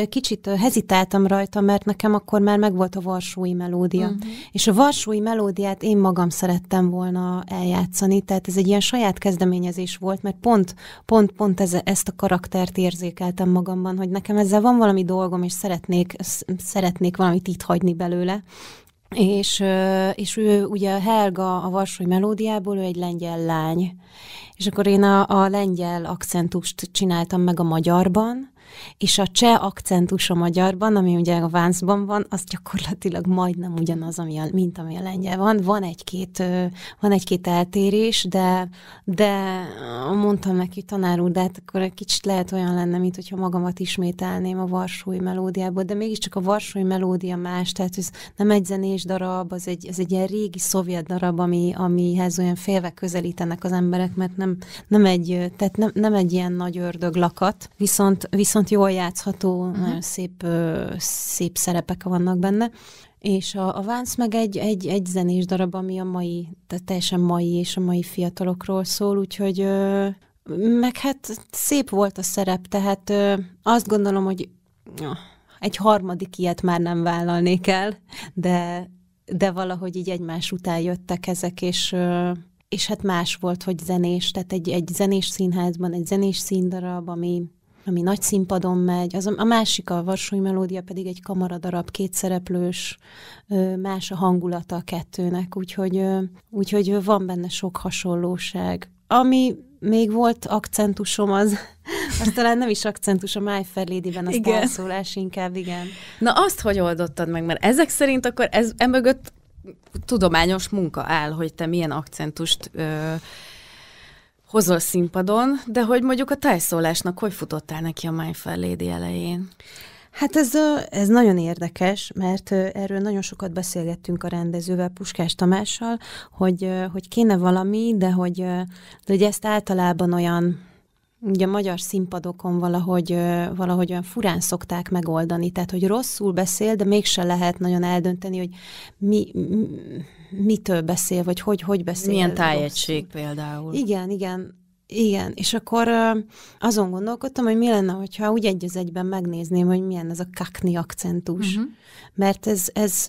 kicsit hezitáltam rajta, mert nekem akkor már megvolt a Varsói Melódia. Uh-huh. És a Varsói Melódiát én magam szerettem volna eljátszani, tehát ez egy ilyen saját kezdeményezés volt, mert pont pont, pont, pont ez, ezt a karaktert érzékeltem magamban, hogy nekem ezzel van valami dolgom, és szeretnék, szeretnék valamit itt hagyni belőle. És, és ő ugye Helga a Varsói Melódiából, ő egy lengyel lány. És akkor én a, a lengyel akcentust csináltam meg a magyarban, és a cseh akcentus a magyarban, ami ugye a Vánszban van, az gyakorlatilag majdnem ugyanaz, ami a, mint ami a lengyel van. Van egy-két, van egy-két eltérés, de, de mondtam neki tanár úr, de hát akkor egy kicsit lehet olyan lenne, mint hogyha magamat ismételném a varsói melódiából, de mégiscsak a varsói melódia más, tehát ez nem egy zenés darab, az egy, az egy ilyen régi szovjet darab, ami, amihez olyan félve közelítenek az emberek, mert nem, nem egy, tehát nem, nem egy ilyen nagy ördög lakat, viszont, viszont viszont jól játszható, uh-huh. nagyon szép, ö, szép szerepek vannak benne. És a, a Vánc meg egy, egy, egy zenés darab, ami a mai, tehát teljesen mai és a mai fiatalokról szól, úgyhogy ö, meg hát szép volt a szerep, tehát ö, azt gondolom, hogy ö, egy harmadik ilyet már nem vállalnék el, de, de valahogy így egymás után jöttek ezek, és, ö, és hát más volt, hogy zenés, tehát egy, egy zenés színházban, egy zenés színdarab, ami ami nagy színpadon megy, az a, a másik, a Varsói Melódia pedig egy kamaradarab, kétszereplős, más a hangulata a kettőnek, úgyhogy, úgyhogy van benne sok hasonlóság. Ami még volt akcentusom az, az talán nem is akcentus, a My Fair Lady-ben az inkább, igen. Na azt, hogy oldottad meg, mert ezek szerint akkor ez emögött tudományos munka áll, hogy te milyen akcentust ö, hozol színpadon, de hogy mondjuk a tájszólásnak hogy futottál neki a Mindfair Lady elején? Hát ez, ez nagyon érdekes, mert erről nagyon sokat beszélgettünk a rendezővel, Puskás Tamással, hogy, hogy kéne valami, de hogy, de hogy ezt általában olyan ugye a magyar színpadokon valahogy, valahogy olyan furán szokták megoldani, tehát hogy rosszul beszél, de mégse lehet nagyon eldönteni, hogy mi, mitől beszél, vagy hogy, hogy beszél. Milyen tájegység például. Igen, igen. Igen, és akkor azon gondolkodtam, hogy mi lenne, hogyha úgy egy az egyben megnézném, hogy milyen ez a kakni akcentus. Uh-huh. Mert ez, ez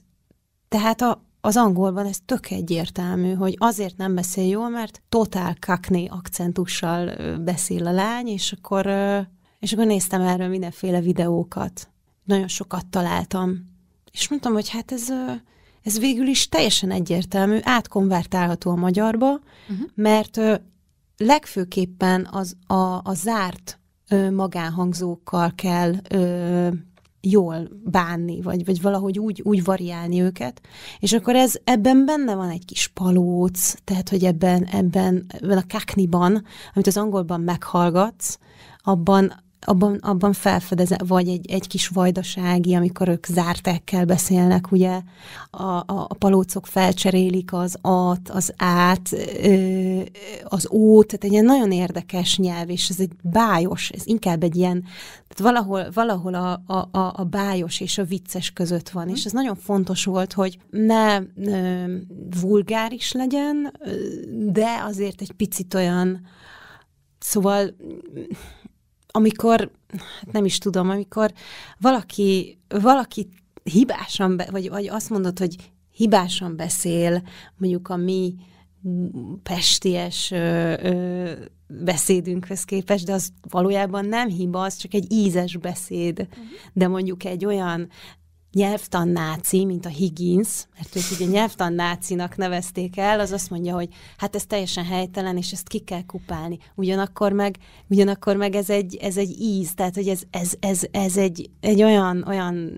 tehát a, az angolban ez tök egyértelmű, hogy azért nem beszél jól, mert totál kakni akcentussal beszél a lány, és akkor, és akkor néztem erről mindenféle videókat. Nagyon sokat találtam. És mondtam, hogy hát ez, ez végül is teljesen egyértelmű, átkonvertálható a magyarba, uh-huh. mert ö, legfőképpen az a, a zárt ö, magánhangzókkal kell ö, jól bánni, vagy, vagy valahogy úgy, úgy variálni őket. És akkor ez ebben benne van egy kis palóc, tehát hogy ebben, ebben, ebben a kakniban, amit az angolban meghallgatsz, abban abban, abban felfedez, vagy egy, egy kis vajdasági, amikor ők zártekkel beszélnek, ugye a, a, a palócok felcserélik az at, az át, ö, az út, tehát egy ilyen nagyon érdekes nyelv, és ez egy bájos, ez inkább egy ilyen, tehát valahol, valahol a, a, a bájos és a vicces között van, mm. és ez mhm. nagyon fontos volt, hogy ne ö, vulgáris legyen, de azért egy picit olyan, szóval amikor, hát nem is tudom, amikor valaki, valaki hibásan, be, vagy, vagy azt mondod, hogy hibásan beszél, mondjuk a mi pesties ö, ö, beszédünkhöz képest, de az valójában nem hiba, az csak egy ízes beszéd. Uh-huh. De mondjuk egy olyan nyelvtannáci, mint a Higgins, mert őt ugye nyelvtannácinak nevezték el, az azt mondja, hogy hát ez teljesen helytelen, és ezt ki kell kupálni. Ugyanakkor meg, ugyanakkor meg ez, egy, ez egy íz, tehát hogy ez, ez, ez, ez egy, egy olyan, olyan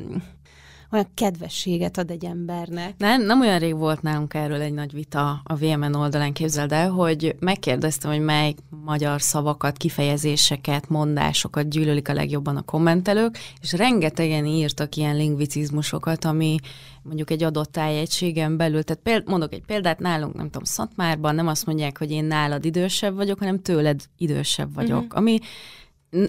olyan kedvességet ad egy embernek. Nem, nem olyan rég volt nálunk erről egy nagy vita a VMN oldalán, képzeld el, hogy megkérdeztem, hogy mely magyar szavakat, kifejezéseket, mondásokat gyűlölik a legjobban a kommentelők, és rengetegen írtak ilyen lingvicizmusokat, ami mondjuk egy adott tájegységen belül, tehát péld, mondok egy példát, nálunk, nem tudom, Szatmárban nem azt mondják, hogy én nálad idősebb vagyok, hanem tőled idősebb vagyok, uh-huh. ami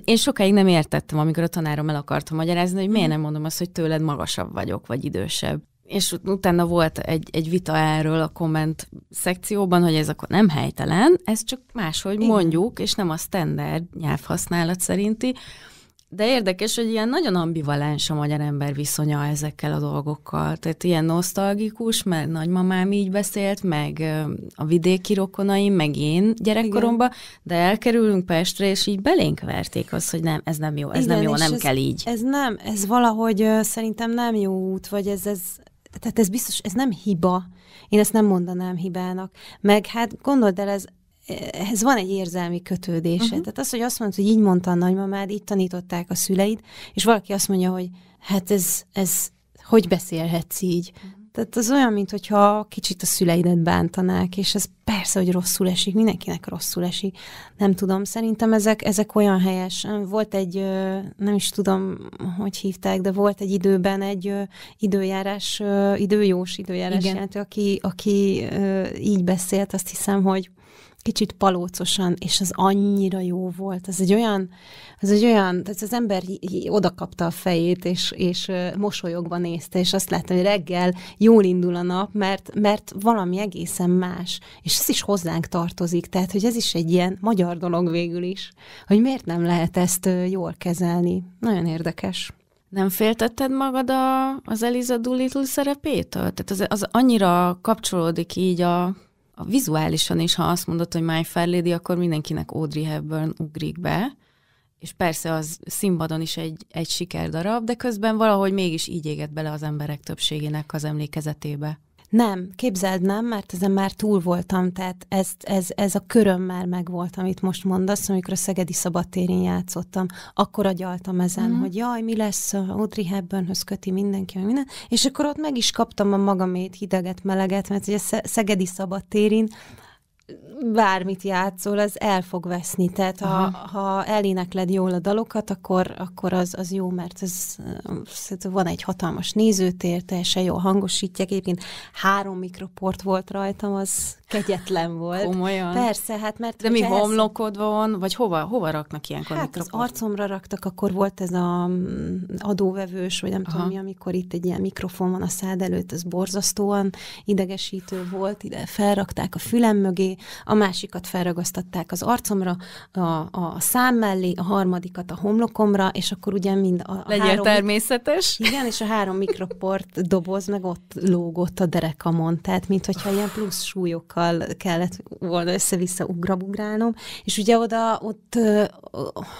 én sokáig nem értettem, amikor a tanárom el akartam magyarázni, hogy miért mhm. nem mondom azt, hogy tőled magasabb vagyok, vagy idősebb. És utána volt egy, egy vita erről a komment szekcióban, hogy ez akkor nem helytelen, ez csak máshogy Igen. mondjuk, és nem a standard nyelvhasználat szerinti, de érdekes, hogy ilyen nagyon ambivalens a magyar ember viszonya ezekkel a dolgokkal. Tehát ilyen nosztalgikus, mert nagymamám így beszélt, meg a vidéki rokonaim, meg én gyerekkoromban, Igen. de elkerülünk Pestre, és így belénk verték azt, hogy nem, ez nem jó, ez Igen, nem jó, nem ez, kell így. Ez nem, ez valahogy szerintem nem jó út, vagy ez, ez tehát ez biztos, ez nem hiba. Én ezt nem mondanám hibának. Meg hát gondold el, ez ehhez van egy érzelmi kötődése. Uh-huh. Tehát az, hogy azt mondod, hogy így mondta a nagymamád, így tanították a szüleid, és valaki azt mondja, hogy hát ez, ez hogy beszélhetsz így? Uh-huh. Tehát az olyan, mintha kicsit a szüleidet bántanák, és ez persze, hogy rosszul esik, mindenkinek rosszul esik. Nem tudom, szerintem ezek, ezek olyan helyes. Volt egy, nem is tudom, hogy hívták, de volt egy időben egy időjárás, időjós időjárás jelentő, aki, aki így beszélt, azt hiszem, hogy kicsit palócosan, és az annyira jó volt. Ez egy olyan, ez egy olyan, tehát az ember oda kapta a fejét, és, és mosolyogva nézte, és azt láttam, hogy reggel jól indul a nap, mert, mert valami egészen más, és ez is hozzánk tartozik, tehát hogy ez is egy ilyen magyar dolog végül is, hogy miért nem lehet ezt jól kezelni. Nagyon érdekes. Nem féltetted magad a, az Eliza Doolittle szerepétől? Tehát az, az annyira kapcsolódik így a a vizuálisan is, ha azt mondod, hogy My Fair Lady, akkor mindenkinek Audrey Hepburn ugrik be, és persze az színpadon is egy, egy sikerdarab, de közben valahogy mégis így éget bele az emberek többségének az emlékezetébe. Nem, képzeld nem, mert ezen már túl voltam, tehát ez, ez, ez a köröm már megvolt, amit most mondasz, amikor a Szegedi Szabadtérén játszottam, akkor agyaltam ezen, mm-hmm. hogy jaj, mi lesz, Audrey Hepburnhöz köti mindenki, vagy minden, és akkor ott meg is kaptam a magamét, hideget, meleget, mert ugye Szegedi Szabadtérén bármit játszol, az el fog veszni. Tehát ha, ha elénekled jól a dalokat, akkor, akkor az, az jó, mert ez, van egy hatalmas nézőtér, teljesen jól hangosítják. Egyébként három mikroport volt rajtam, az kegyetlen volt. Komolyan? Persze, hát mert... De mi ehhez... homlokod van, vagy hova, hova raknak ilyenkor Hát mikrofon? az arcomra raktak, akkor volt ez a mm, adóvevős, vagy nem Aha. tudom mi, amikor itt egy ilyen mikrofon van a szád előtt, ez borzasztóan idegesítő volt, ide felrakták a fülem mögé, a másikat felragasztatták az arcomra, a, a szám mellé, a harmadikat a homlokomra, és akkor ugye mind a, a Legyen három... természetes. Igen, és a három mikroport doboz meg ott lógott a derekamon, tehát mint hogyha ilyen plusz súlyokkal másokkal kellett volna össze-vissza ugrabugrálnom, és ugye oda, ott,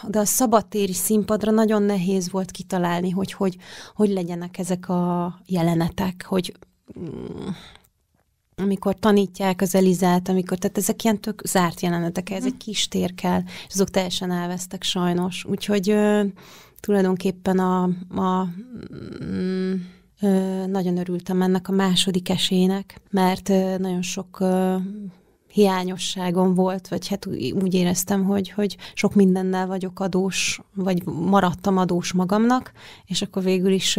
oda a szabadtéri színpadra nagyon nehéz volt kitalálni, hogy hogy, hogy legyenek ezek a jelenetek, hogy mm, amikor tanítják az Elizát, amikor, tehát ezek ilyen tök zárt jelenetek, ez egy mhm. kis tér kell, és azok teljesen elvesztek sajnos. Úgyhogy ö, tulajdonképpen a, a mm, nagyon örültem ennek a második esélynek, mert nagyon sok hiányosságom volt, vagy hát úgy éreztem, hogy, hogy sok mindennel vagyok adós, vagy maradtam adós magamnak, és akkor végül is,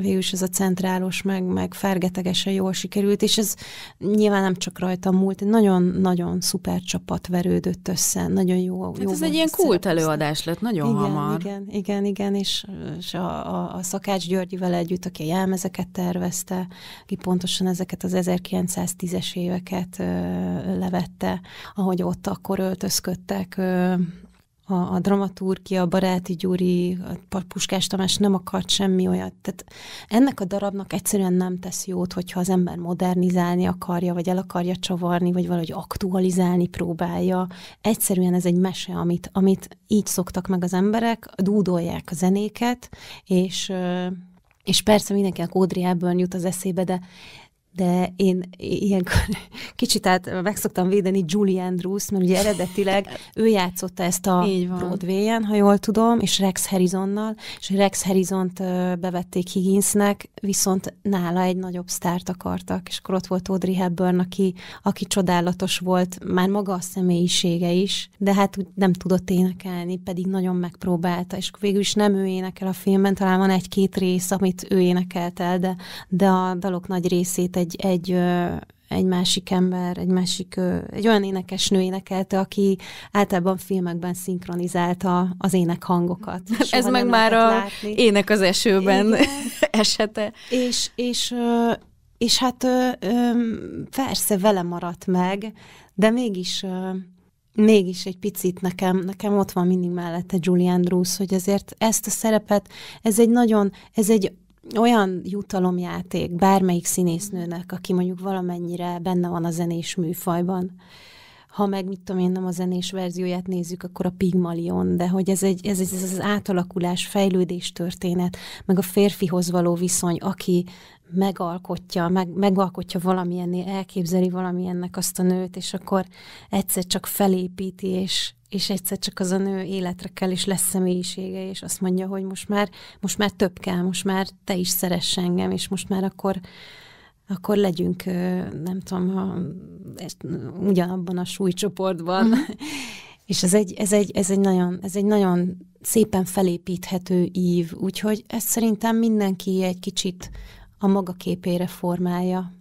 végül is ez a centrálos, meg, meg fergetegesen jól sikerült, és ez nyilván nem csak rajtam múlt, nagyon-nagyon szuper csapat verődött össze, nagyon jó. Hát jó ez egy ilyen kult előadás lett, nagyon igen, hamar. Igen, igen, igen, és, és a, a, a Szakács Györgyivel együtt, aki a jelmezeket tervezte, aki pontosan ezeket az 1910-es éveket levette, ahogy ott akkor öltözködtek a, a dramaturgia, a Baráti Gyuri, a Puskás Tamás nem akart semmi olyat. Tehát ennek a darabnak egyszerűen nem tesz jót, hogyha az ember modernizálni akarja, vagy el akarja csavarni, vagy valahogy aktualizálni próbálja. Egyszerűen ez egy mese, amit, amit így szoktak meg az emberek, dúdolják a zenéket, és és persze mindenkinek Audrey Hepburn jut az eszébe, de de én ilyenkor kicsit át meg szoktam védeni Julie Andrews, mert ugye eredetileg ő játszotta ezt a Broadway-en, ha jól tudom, és Rex Harrisonnal, és Rex Harrisont bevették Higginsnek, viszont nála egy nagyobb sztárt akartak, és akkor ott volt Audrey Hepburn, aki, aki csodálatos volt, már maga a személyisége is, de hát nem tudott énekelni, pedig nagyon megpróbálta, és végül is nem ő énekel a filmben, talán van egy-két rész, amit ő énekelt el, de, de a dalok nagy részét egy, egy, egy másik ember, egy másik, egy olyan énekesnő énekelte, aki általában filmekben szinkronizálta az énekhangokat. hangokat. Ez meg már a látni. ének az esőben Igen. esete. És, és, és hát persze vele maradt meg, de mégis mégis egy picit nekem, nekem ott van mindig mellette Julian Andrews, hogy azért ezt a szerepet, ez egy nagyon, ez egy olyan jutalomjáték bármelyik színésznőnek, aki mondjuk valamennyire benne van a zenés műfajban, ha meg mit tudom én nem a zenés verzióját nézzük, akkor a Pigmalion, de hogy ez, egy, ez, ez, ez az átalakulás, fejlődés történet, meg a férfihoz való viszony, aki megalkotja, meg, megalkotja valamilyen elképzeli valamilyennek azt a nőt, és akkor egyszer csak felépíti, és, és egyszer csak az a nő életre kell, és lesz személyisége, és azt mondja, hogy most már, most már több kell, most már te is szeress engem, és most már akkor akkor legyünk, nem tudom, ha, ugyanabban a súlycsoportban. Mm. És ez egy, ez, egy, ez, egy nagyon, ez egy nagyon szépen felépíthető ív, úgyhogy ezt szerintem mindenki egy kicsit a maga képére formálja.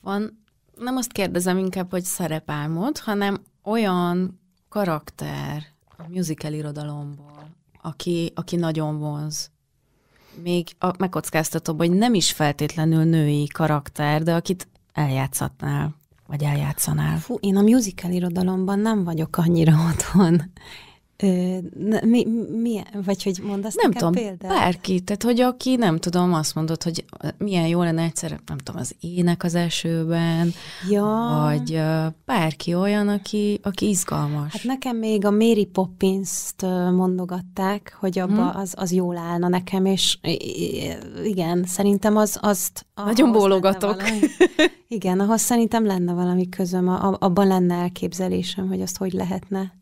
Van, nem azt kérdezem inkább, hogy szerepálmod, hanem olyan karakter a musical irodalomból, aki, aki nagyon vonz még a megkockáztatóbb, hogy nem is feltétlenül női karakter, de akit eljátszhatnál, vagy eljátszanál. Fú, én a musical irodalomban nem vagyok annyira otthon na, mi, mi, vagy hogy mondasz nem tudom, példát? bárki, tehát hogy aki nem tudom, azt mondod, hogy milyen jó lenne egyszer, nem tudom, az ének az esőben, ja. vagy bárki olyan, aki, aki izgalmas. Hát nekem még a Mary Poppins-t mondogatták, hogy abba hmm. az, az jól állna nekem, és igen, szerintem az, azt... Nagyon bólogatok. Igen, ahhoz szerintem lenne valami közöm, a, abban lenne elképzelésem, hogy azt hogy lehetne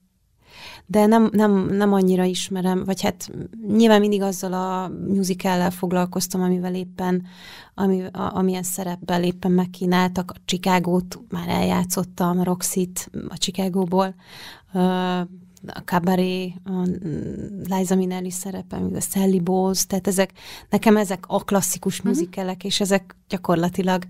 de nem, nem, nem annyira ismerem, vagy hát nyilván mindig azzal a musical foglalkoztam, amivel éppen, ami, a, amilyen szerepben éppen megkínáltak. A Chicagót már eljátszottam, a Roxit a Chicagóból, a Cabaret, a mm, Liza Minnelli szerepe, a Sally Bowles, tehát ezek, nekem ezek a klasszikus uh-huh. és ezek gyakorlatilag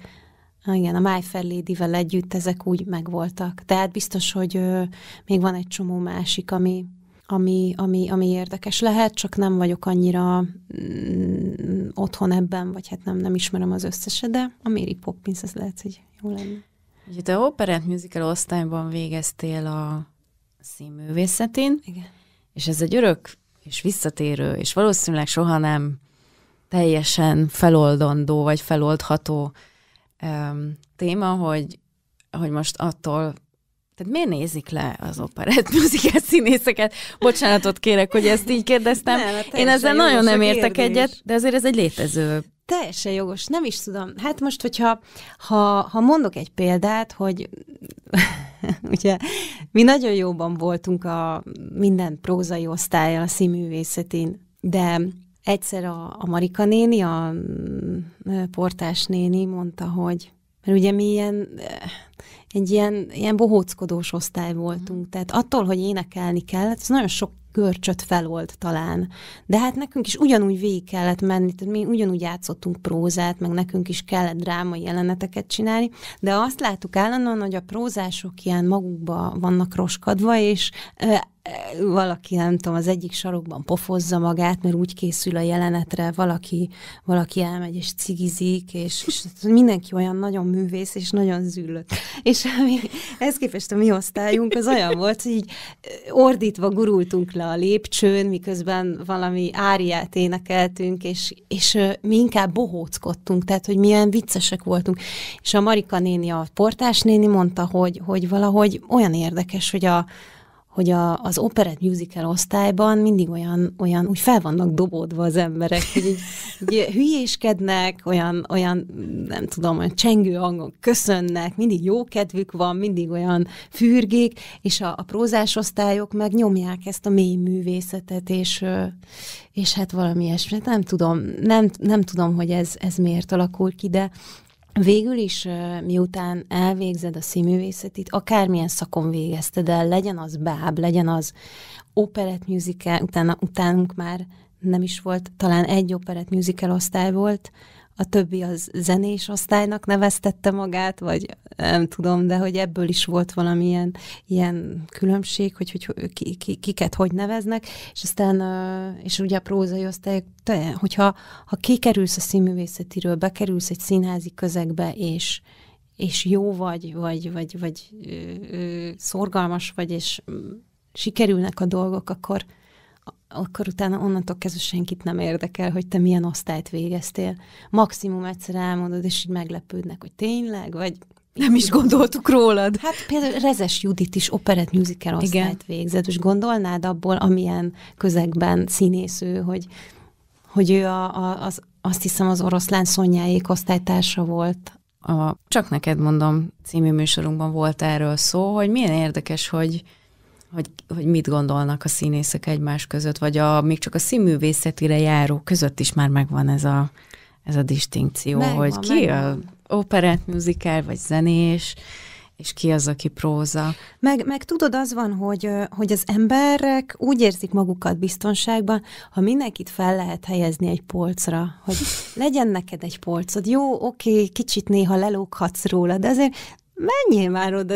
Ah, igen, a My Fair Lady-vel együtt ezek úgy megvoltak. Tehát biztos, hogy ö, még van egy csomó másik, ami, ami, ami, ami érdekes lehet, csak nem vagyok annyira mm, otthon ebben, vagy hát nem, nem ismerem az összeset, de a Mary Poppins, ez lehet, hogy jó lenne. Ugye te Operant musical osztályban végeztél a színművészetén, Igen. és ez egy örök és visszatérő, és valószínűleg soha nem teljesen feloldandó vagy feloldható um, téma, hogy, hogy most attól tehát miért nézik le az operett muzikát színészeket? Bocsánatot kérek, hogy ezt így kérdeztem. Nem, hát Én ezzel nagyon nem értek kérdés. egyet, de azért ez egy létező. Teljesen jogos, nem is tudom. Hát most, hogyha ha, ha mondok egy példát, hogy ugye mi nagyon jóban voltunk a minden prózai osztály a színművészetén, de Egyszer a, a Marika néni, a portás néni mondta, hogy mert ugye mi ilyen, egy ilyen, ilyen bohóckodós osztály voltunk, mm. tehát attól, hogy énekelni kellett, ez nagyon sok görcsöt felold talán. De hát nekünk is ugyanúgy végig kellett menni, tehát mi ugyanúgy játszottunk prózát, meg nekünk is kellett drámai jeleneteket csinálni, de azt láttuk állandóan, hogy a prózások ilyen magukba vannak roskadva, és valaki, nem tudom, az egyik sarokban pofozza magát, mert úgy készül a jelenetre, valaki, valaki elmegy és cigizik, és, és mindenki olyan nagyon művész, és nagyon züllött. És ami, ez képest a mi osztályunk az olyan volt, hogy így ordítva gurultunk le a lépcsőn, miközben valami áriát énekeltünk, és, és mi inkább bohóckodtunk, tehát, hogy milyen viccesek voltunk. És a Marika néni, a portás néni mondta, hogy, hogy valahogy olyan érdekes, hogy a, hogy a, az operett musical osztályban mindig olyan, olyan úgy fel vannak dobódva az emberek, hogy így, így hülyéskednek, olyan, olyan, nem tudom, olyan csengő hangon köszönnek, mindig jó kedvük van, mindig olyan fürgék, és a, a prózás osztályok meg nyomják ezt a mély művészetet, és, és hát valami ilyesmi. Nem tudom, nem, nem tudom, hogy ez, ez miért alakul ki, de Végül is, miután elvégzed a színművészetit, akármilyen szakon végezted el, legyen az báb, legyen az operett musical, utána, utánunk már nem is volt, talán egy operett musical osztály volt, a többi az zenés osztálynak neveztette magát, vagy nem tudom, de hogy ebből is volt valamilyen ilyen különbség, hogy, hogy ki, ki, kiket hogy neveznek, és aztán, és ugye a prózai osztály, hogyha ha kikerülsz a színművészetiről, bekerülsz egy színházi közegbe, és, és jó vagy, vagy, vagy, vagy ö, ö, szorgalmas vagy, és mm, sikerülnek a dolgok, akkor akkor utána onnantól kezdve senkit nem érdekel, hogy te milyen osztályt végeztél. Maximum egyszer elmondod, és így meglepődnek, hogy tényleg, vagy nem is gondoltuk rólad. Hát például Rezes Judit is operett musical osztályt Igen. végzett, és gondolnád abból, amilyen közegben színésző, hogy, hogy ő a, a, az, azt hiszem az oroszlán szonyáék osztálytársa volt. A Csak neked mondom című műsorunkban volt erről szó, hogy milyen érdekes, hogy hogy, hogy mit gondolnak a színészek egymás között, vagy a, még csak a színművészetire járó között is már megvan ez a, ez a distinkció, megvan, hogy ki megvan. a operett musical, vagy zenés, és ki az, aki próza. Meg, meg tudod, az van, hogy, hogy az emberek úgy érzik magukat biztonságban, ha mindenkit fel lehet helyezni egy polcra, hogy legyen neked egy polcod. Jó, oké, kicsit néha lelóghatsz róla, de azért menjél már oda,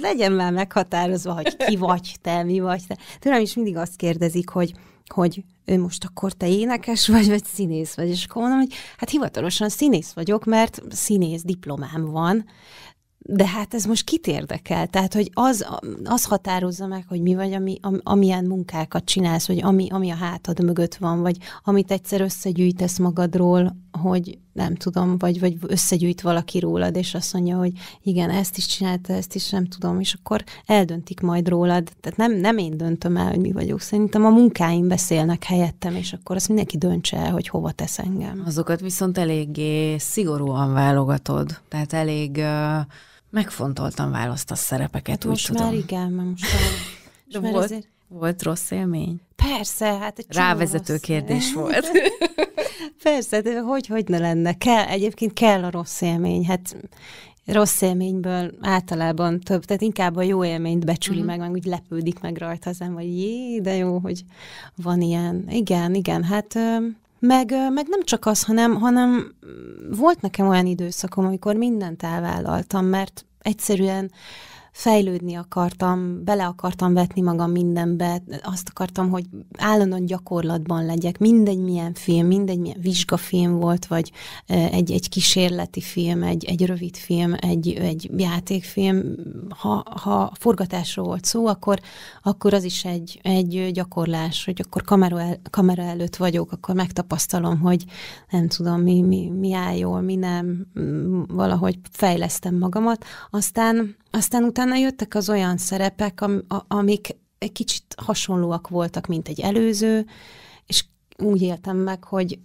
legyen már meghatározva, hogy ki vagy te, mi vagy te. Tőlem is mindig azt kérdezik, hogy hogy ő most akkor te énekes vagy, vagy színész vagy. És akkor mondom, hogy hát hivatalosan színész vagyok, mert színész diplomám van, de hát ez most kit érdekel? Tehát, hogy az, az határozza meg, hogy mi vagy, ami, am, amilyen munkákat csinálsz, vagy ami, ami a hátad mögött van, vagy amit egyszer összegyűjtesz magadról, hogy nem tudom, vagy, vagy összegyűjt valaki rólad, és azt mondja, hogy igen, ezt is csinálta, ezt is nem tudom, és akkor eldöntik majd rólad. Tehát nem, nem én döntöm el, hogy mi vagyok. Szerintem a munkáim beszélnek helyettem, és akkor azt mindenki döntse el, hogy hova tesz engem. Azokat viszont eléggé szigorúan válogatod. Tehát elég uh, megfontoltan választasz szerepeket, hát most úgy már tudom. igen, mert most, már, most már volt, volt rossz élmény? Persze, hát egy Rávezető rossz... kérdés volt. Persze, de hogy, hogy ne lenne? Kell, egyébként kell a rossz élmény. Hát rossz élményből általában több, tehát inkább a jó élményt becsüli uh-huh. meg, meg úgy lepődik meg rajta az ember, hogy jé, de jó, hogy van ilyen. Igen, igen, hát meg, meg nem csak az, hanem, hanem volt nekem olyan időszakom, amikor mindent elvállaltam, mert egyszerűen fejlődni akartam, bele akartam vetni magam mindenbe, azt akartam, hogy állandóan gyakorlatban legyek, mindegy milyen film, mindegy milyen vizsgafilm volt, vagy egy, egy kísérleti film, egy, egy rövid film, egy, egy játékfilm, ha, ha forgatásról volt szó, akkor, akkor az is egy, egy gyakorlás, hogy akkor kamera, el, kamera előtt vagyok, akkor megtapasztalom, hogy nem tudom, mi, mi, mi áll jól, mi nem, mm, valahogy fejlesztem magamat. Aztán aztán utána jöttek az olyan szerepek, am, a, amik egy kicsit hasonlóak voltak, mint egy előző, és úgy éltem meg, hogy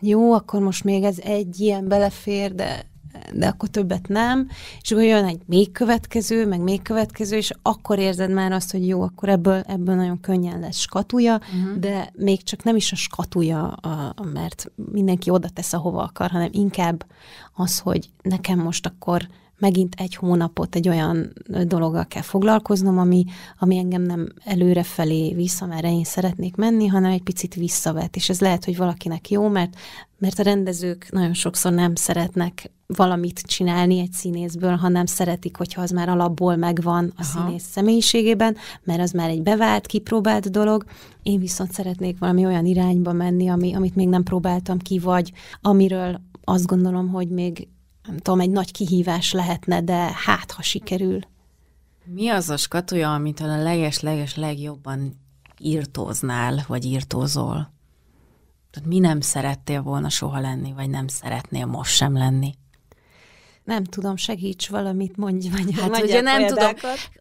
jó, akkor most még ez egy ilyen belefér, de de akkor többet nem, és akkor jön egy még következő, meg még következő, és akkor érzed már azt, hogy jó, akkor ebből, ebből nagyon könnyen lesz skatuja, uh-huh. de még csak nem is a skatuja, a, a, mert mindenki oda tesz, ahova akar, hanem inkább az, hogy nekem most akkor megint egy hónapot egy olyan dologgal kell foglalkoznom, ami, ami engem nem előrefelé vissza, merre én szeretnék menni, hanem egy picit visszavet. És ez lehet, hogy valakinek jó, mert, mert a rendezők nagyon sokszor nem szeretnek valamit csinálni egy színészből, hanem szeretik, hogyha az már alapból megvan a Aha. színész személyiségében, mert az már egy bevált, kipróbált dolog. Én viszont szeretnék valami olyan irányba menni, ami, amit még nem próbáltam ki, vagy amiről azt gondolom, hogy még nem tudom, egy nagy kihívás lehetne, de hát, ha sikerül. Mi az a skatúja, amit a leges-leges legjobban írtóznál, vagy írtózol? Tehát mi nem szerettél volna soha lenni, vagy nem szeretnél most sem lenni? nem tudom, segíts valamit, mondj, vagy hát, hogy ugye nem tudom.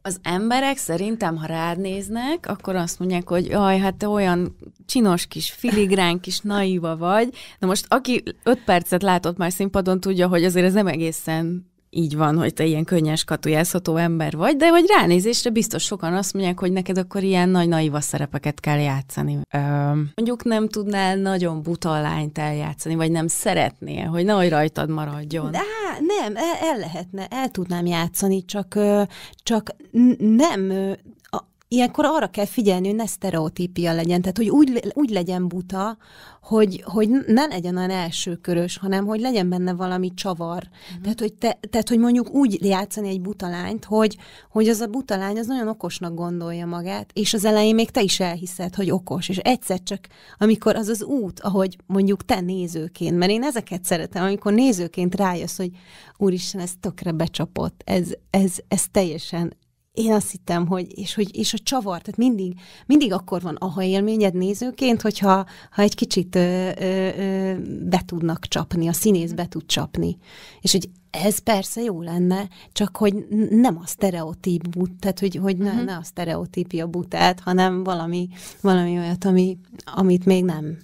Az emberek szerintem, ha rád néznek, akkor azt mondják, hogy jaj, hát te olyan csinos kis filigrán kis naiva vagy. Na most, aki öt percet látott már színpadon, tudja, hogy azért ez nem egészen így van, hogy te ilyen könnyes katujázható ember vagy, de hogy ránézésre biztos sokan azt mondják, hogy neked akkor ilyen nagy naiva szerepeket kell játszani. Ö, mondjuk nem tudnál nagyon buta lányt eljátszani, vagy nem szeretnél, hogy nehogy rajtad maradjon. De hát nem, el, el lehetne, el tudnám játszani, csak, csak nem, ilyenkor arra kell figyelni, hogy ne sztereotípia legyen, tehát hogy úgy, úgy legyen buta, hogy, hogy ne legyen olyan elsőkörös, hanem hogy legyen benne valami csavar. Mm. Tehát, hogy te, tehát, hogy mondjuk úgy játszani egy butalányt, hogy, hogy az a butalány az nagyon okosnak gondolja magát, és az elején még te is elhiszed, hogy okos, és egyszer csak, amikor az az út, ahogy mondjuk te nézőként, mert én ezeket szeretem, amikor nézőként rájössz, hogy úristen, ez tökre becsapott, ez, ez, ez teljesen én azt hittem, hogy, és, hogy, és a csavar, tehát mindig, mindig akkor van aha élményed nézőként, hogyha ha egy kicsit ö, ö, ö, be tudnak csapni, a színész be tud csapni. És hogy ez persze jó lenne, csak hogy nem a sztereotíp but, tehát hogy, hogy uh-huh. ne, mhm. ne a sztereotípia butát, hanem valami, valami olyat, ami, amit még nem,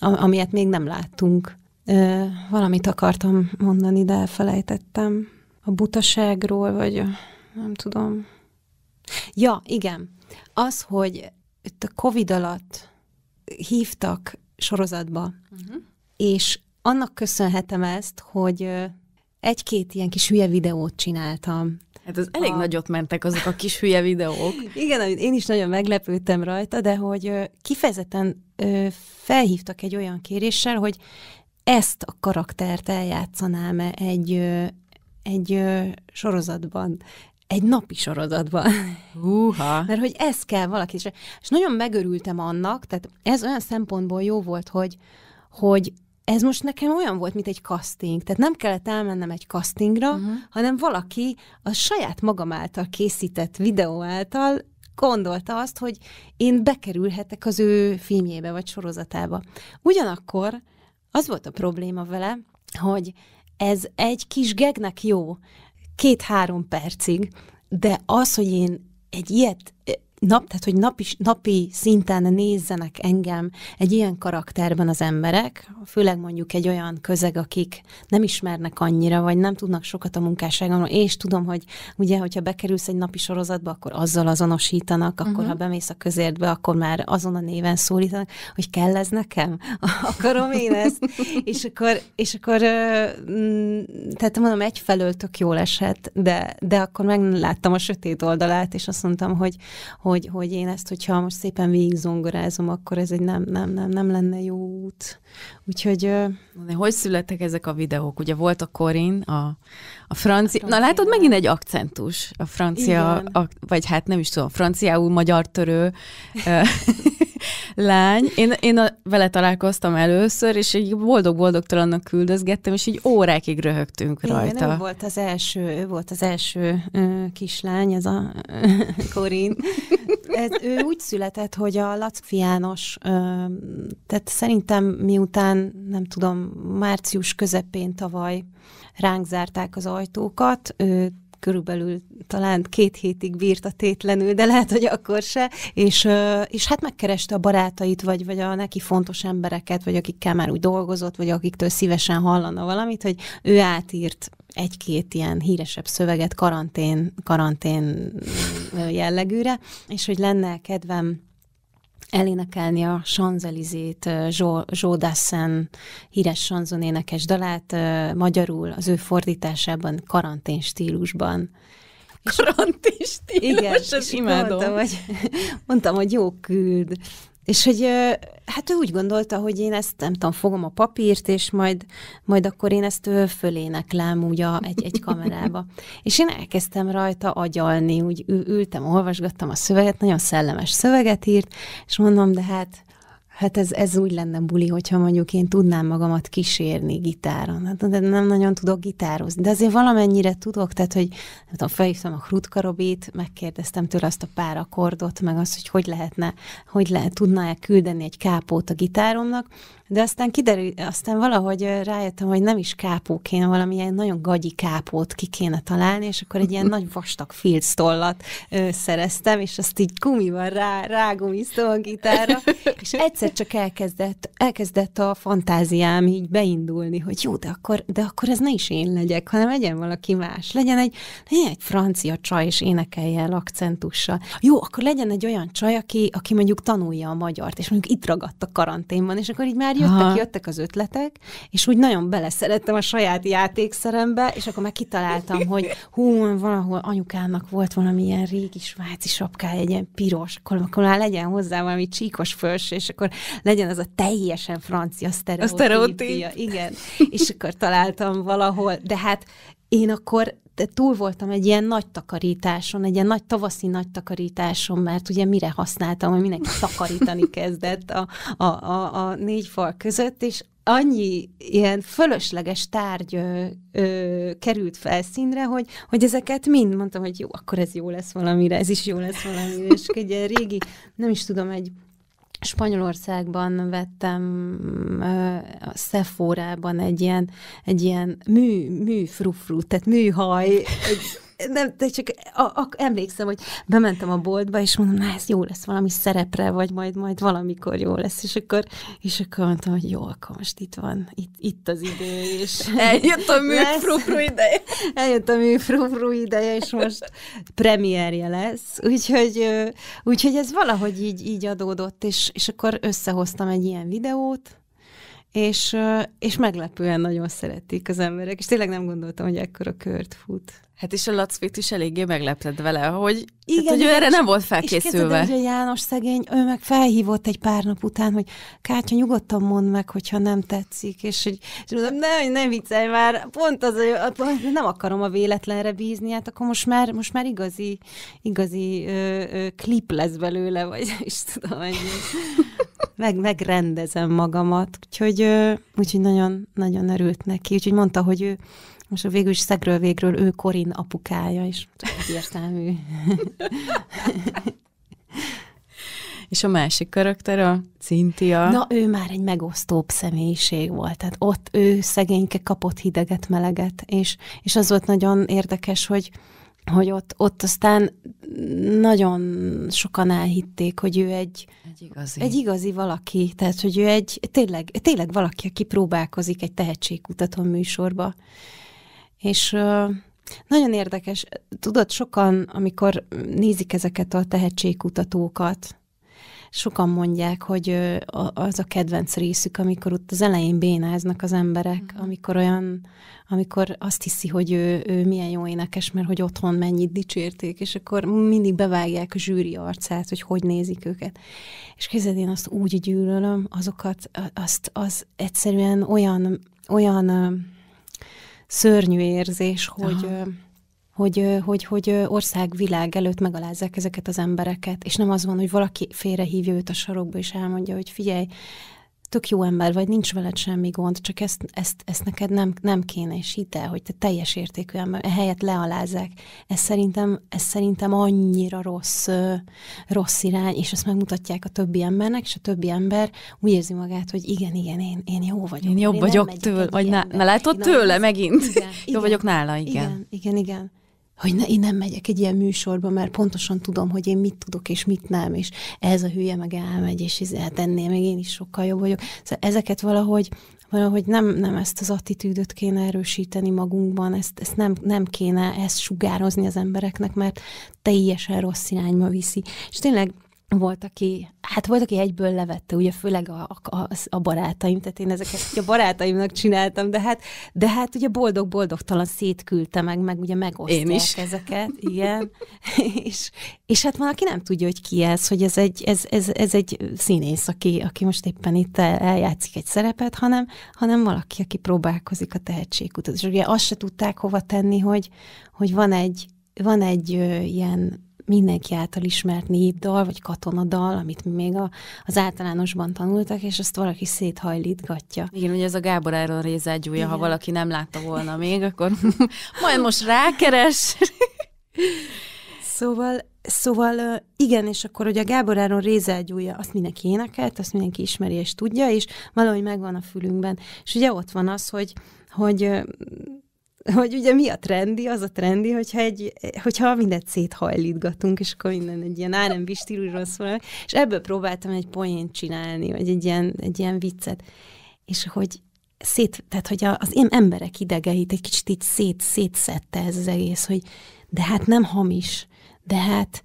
amilyet még nem láttunk. Ö, valamit akartam mondani, de elfelejtettem. A butaságról, vagy nem tudom, Ja, igen. Az, hogy itt a COVID alatt hívtak sorozatba, uh-huh. és annak köszönhetem ezt, hogy egy-két ilyen kis hülye videót csináltam. Hát az elég a... nagyot mentek azok a kis hülye videók. Igen, én is nagyon meglepődtem rajta, de hogy kifejezetten felhívtak egy olyan kéréssel, hogy ezt a karaktert eljátszanám-e egy, egy sorozatban egy napi sorozatban. Húha! Mert hogy ez kell valaki. És, és nagyon megörültem annak, tehát ez olyan szempontból jó volt, hogy, hogy ez most nekem olyan volt, mint egy casting. Tehát nem kellett elmennem egy castingra, uh-huh. hanem valaki a saját magam által készített videó által gondolta azt, hogy én bekerülhetek az ő filmjébe vagy sorozatába. Ugyanakkor az volt a probléma vele, hogy ez egy kis gegnek jó, két-három percig, de az, hogy én egy ilyet nap, tehát hogy napi, napi szinten nézzenek engem egy ilyen karakterben az emberek, főleg mondjuk egy olyan közeg, akik nem ismernek annyira, vagy nem tudnak sokat a munkásságomról, és tudom, hogy ugye, hogyha bekerülsz egy napi sorozatba, akkor azzal azonosítanak, akkor uh-huh. ha bemész a közértbe, akkor már azon a néven szólítanak, hogy kell ez nekem? Akarom én ezt? és akkor, és akkor mm, tehát mondom, egyfelől tök jól esett, de, de akkor megláttam a sötét oldalát, és azt mondtam, hogy, hogy hogy, hogy én ezt, hogyha most szépen végigzongorázom, akkor ez egy nem, nem, nem, nem lenne jó út. Úgyhogy... Uh... hogy születtek ezek a videók? Ugye volt a Corin, a, a francia... Na látod, megint egy akcentus. A francia, a, vagy hát nem is tudom, franciául magyar törő. lány. Én, én a, vele találkoztam először, és egy boldog-boldogtalannak küldözgettem, és így órákig röhögtünk rajta. Igen, ő volt az első, ő volt az első ö, kislány, ez a Korin. Ez, ő úgy született, hogy a Laci János, ö, tehát szerintem miután, nem tudom, március közepén tavaly ránk zárták az ajtókat, ő körülbelül talán két hétig a tétlenül, de lehet, hogy akkor se, és, és hát megkereste a barátait, vagy, vagy a neki fontos embereket, vagy akikkel már úgy dolgozott, vagy akiktől szívesen hallana valamit, hogy ő átírt egy-két ilyen híresebb szöveget karantén, karantén jellegűre, és hogy lenne kedvem elénekelni a Sanzelizét, Joe híres híres énekes dalát magyarul, az ő fordításában, karantén stílusban. Karantén stílus, igen, és imádom. Mondtam, hogy, mondtam, hogy jó küld. És hogy hát ő úgy gondolta, hogy én ezt nem tudom, fogom a papírt, és majd, majd akkor én ezt föléneklem úgy a, egy, egy kamerába. és én elkezdtem rajta agyalni, úgy ültem, olvasgattam a szöveget, nagyon szellemes szöveget írt, és mondom, de hát Hát ez, ez úgy lenne buli, hogyha mondjuk én tudnám magamat kísérni gitáron. Hát, de nem nagyon tudok gitározni, de azért valamennyire tudok, tehát hogy nem tudom, felhívtam a Krutkarobit, megkérdeztem tőle azt a pár akkordot, meg azt, hogy hogy lehetne, hogy lehet, tudná-e küldeni egy kápót a gitáromnak, de aztán kiderült, aztán valahogy rájöttem, hogy nem is kápó kéne, ilyen nagyon gagyi kápót ki kéne találni, és akkor egy ilyen nagy vastag filctollat ö, szereztem, és azt így gumival rá, rágumiztam a gitára, és egyszer csak elkezdett, elkezdett a fantáziám így beindulni, hogy jó, de akkor, de akkor ez ne is én legyek, hanem legyen valaki más. Legyen egy, legyen egy francia csaj, és énekelje el akcentussal. Jó, akkor legyen egy olyan csaj, aki, aki mondjuk tanulja a magyart, és mondjuk itt ragadt a karanténban, és akkor így már jöttek, Aha. jöttek az ötletek, és úgy nagyon beleszerettem a saját játékszerembe, és akkor meg kitaláltam, hogy hú, valahol anyukának volt valami ilyen régi sváci sapkája, egy ilyen piros, akkor, akkor már legyen hozzá valami csíkos fölső, és akkor legyen az a teljesen francia sztereotípia. Igen. És akkor találtam valahol, de hát én akkor túl voltam egy ilyen nagy takarításon, egy ilyen nagy tavaszi nagy takarításon, mert ugye mire használtam, hogy mindenki takarítani kezdett a, a, a, a négy fal között, és annyi ilyen fölösleges tárgy ö, ö, került felszínre, hogy, hogy ezeket mind mondtam, hogy jó, akkor ez jó lesz valamire, ez is jó lesz valamire, és egy ilyen régi, nem is tudom, egy Spanyolországban vettem a Sephora-ban egy ilyen, egy ilyen mű, műfrufru, tehát műhaj, egy nem, de csak a, a, emlékszem, hogy bementem a boltba, és mondom, na ez jó lesz valami szerepre, vagy majd majd valamikor jó lesz, és akkor, és akkor mondtam, hogy jó, akkor most itt van, itt, itt az idő, és eljött a műfrufru ideje. Eljött a műfrufru ideje, és most premierje lesz, úgyhogy, úgyhogy ez valahogy így, így adódott, és, és akkor összehoztam egy ilyen videót, és, és meglepően nagyon szeretik az emberek, és tényleg nem gondoltam, hogy ekkora kört fut. Hát és a Lacvit is eléggé meglepted vele, hogy, hát, igen, tehát, hogy igen, ő erre nem volt felkészülve. És kérdezett, János szegény, ő meg felhívott egy pár nap után, hogy Kátya, nyugodtan mondd meg, hogyha nem tetszik, és hogy és mondom, ne, ne viccelj már, pont az, hogy nem akarom a véletlenre bízni, hát akkor most már, most már igazi, igazi ö, ö, klip lesz belőle, vagy is tudom, hogy meg, megrendezem magamat, úgyhogy, ö, úgyhogy nagyon, nagyon örült neki, úgyhogy mondta, hogy ő, most végül is szegről végről ő Korin apukája, is, egyértelmű. És a másik karakter, a Cintia. Na, ő már egy megosztóbb személyiség volt. Tehát ott ő szegényke kapott hideget, meleget, és, és az volt nagyon érdekes, hogy hogy ott, ott aztán nagyon sokan elhitték, hogy ő egy, egy, igazi. egy igazi valaki, tehát hogy ő egy tényleg, tényleg valaki, aki próbálkozik egy tehetségkutató műsorba. És nagyon érdekes, tudod, sokan, amikor nézik ezeket a tehetségkutatókat, sokan mondják, hogy az a kedvenc részük, amikor ott az elején bénáznak az emberek, mhm. amikor olyan, amikor azt hiszi, hogy ő, ő milyen jó énekes, mert hogy otthon mennyit dicsérték, és akkor mindig bevágják a zsűri arcát, hogy hogy nézik őket. És kezded én azt úgy gyűlölöm, azokat, azt az egyszerűen olyan, olyan szörnyű érzés, hogy, hogy, hogy, hogy ország világ előtt megalázzák ezeket az embereket, és nem az van, hogy valaki félrehívja őt a sarokba, és elmondja, hogy figyelj, tök jó ember vagy, nincs veled semmi gond, csak ezt, ezt, ezt neked nem, nem kéne, és hidd el, hogy te teljes értékű ember, helyet lealázzák. Ez szerintem, ez szerintem annyira rossz, rossz irány, és ezt megmutatják a többi embernek, és a többi ember úgy érzi magát, hogy igen, igen, én, én jó vagyok. Én jobb én vagyok tőle, vagy ne látod, tőle megint. Igen, jó igen, vagyok nála, igen. Igen, igen, igen hogy ne, én nem megyek egy ilyen műsorba, mert pontosan tudom, hogy én mit tudok és mit nem, és ez a hülye meg elmegy, és hát ennél még én is sokkal jobb vagyok. Szóval ezeket valahogy, valahogy nem, nem ezt az attitűdöt kéne erősíteni magunkban, ezt, ezt nem, nem kéne ezt sugározni az embereknek, mert teljesen rossz irányba viszi. És tényleg volt, aki, hát volt, aki egyből levette, ugye főleg a, a, a barátaim, tehát én ezeket a barátaimnak csináltam, de hát, de hát ugye boldog-boldogtalan szétküldte meg, meg ugye megosztják én is. ezeket, igen. és, és hát valaki nem tudja, hogy ki ez, hogy ez egy, ez, ez, ez egy színész, aki, aki most éppen itt eljátszik egy szerepet, hanem, hanem valaki, aki próbálkozik a És Ugye azt se tudták hova tenni, hogy, hogy van egy, van egy ö, ilyen mindenki által ismert népdal, vagy katonadal, amit még a, az általánosban tanultak, és azt valaki széthajlítgatja. Igen, ugye ez a Gábor Áron rézágyúja, ha valaki nem látta volna még, akkor majd most rákeres. szóval, szóval igen, és akkor ugye a Gábor Áron rézágyúja, azt mindenki énekelt, azt mindenki ismeri és tudja, és valahogy megvan a fülünkben. És ugye ott van az, hogy, hogy hogy ugye mi a trendi, az a trendi, hogyha, egy, hogyha mindent széthajlítgatunk, és akkor minden egy ilyen R&B stílusról szól, és ebből próbáltam egy poént csinálni, vagy egy ilyen, egy ilyen viccet. És hogy szét, tehát hogy az én emberek idegeit egy kicsit így szét, szétszette ez az egész, hogy de hát nem hamis, de hát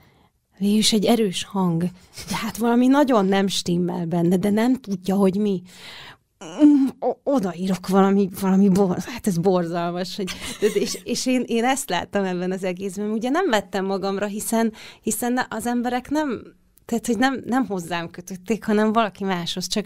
Végülis egy erős hang, de hát valami nagyon nem stimmel benne, de nem tudja, hogy mi odaírok valami, valami borz, hát ez borzalmas. Hogy, és és én, én ezt láttam ebben az egészben. Ugye nem vettem magamra, hiszen, hiszen az emberek nem, tehát hogy nem, nem hozzám kötötték, hanem valaki máshoz. Csak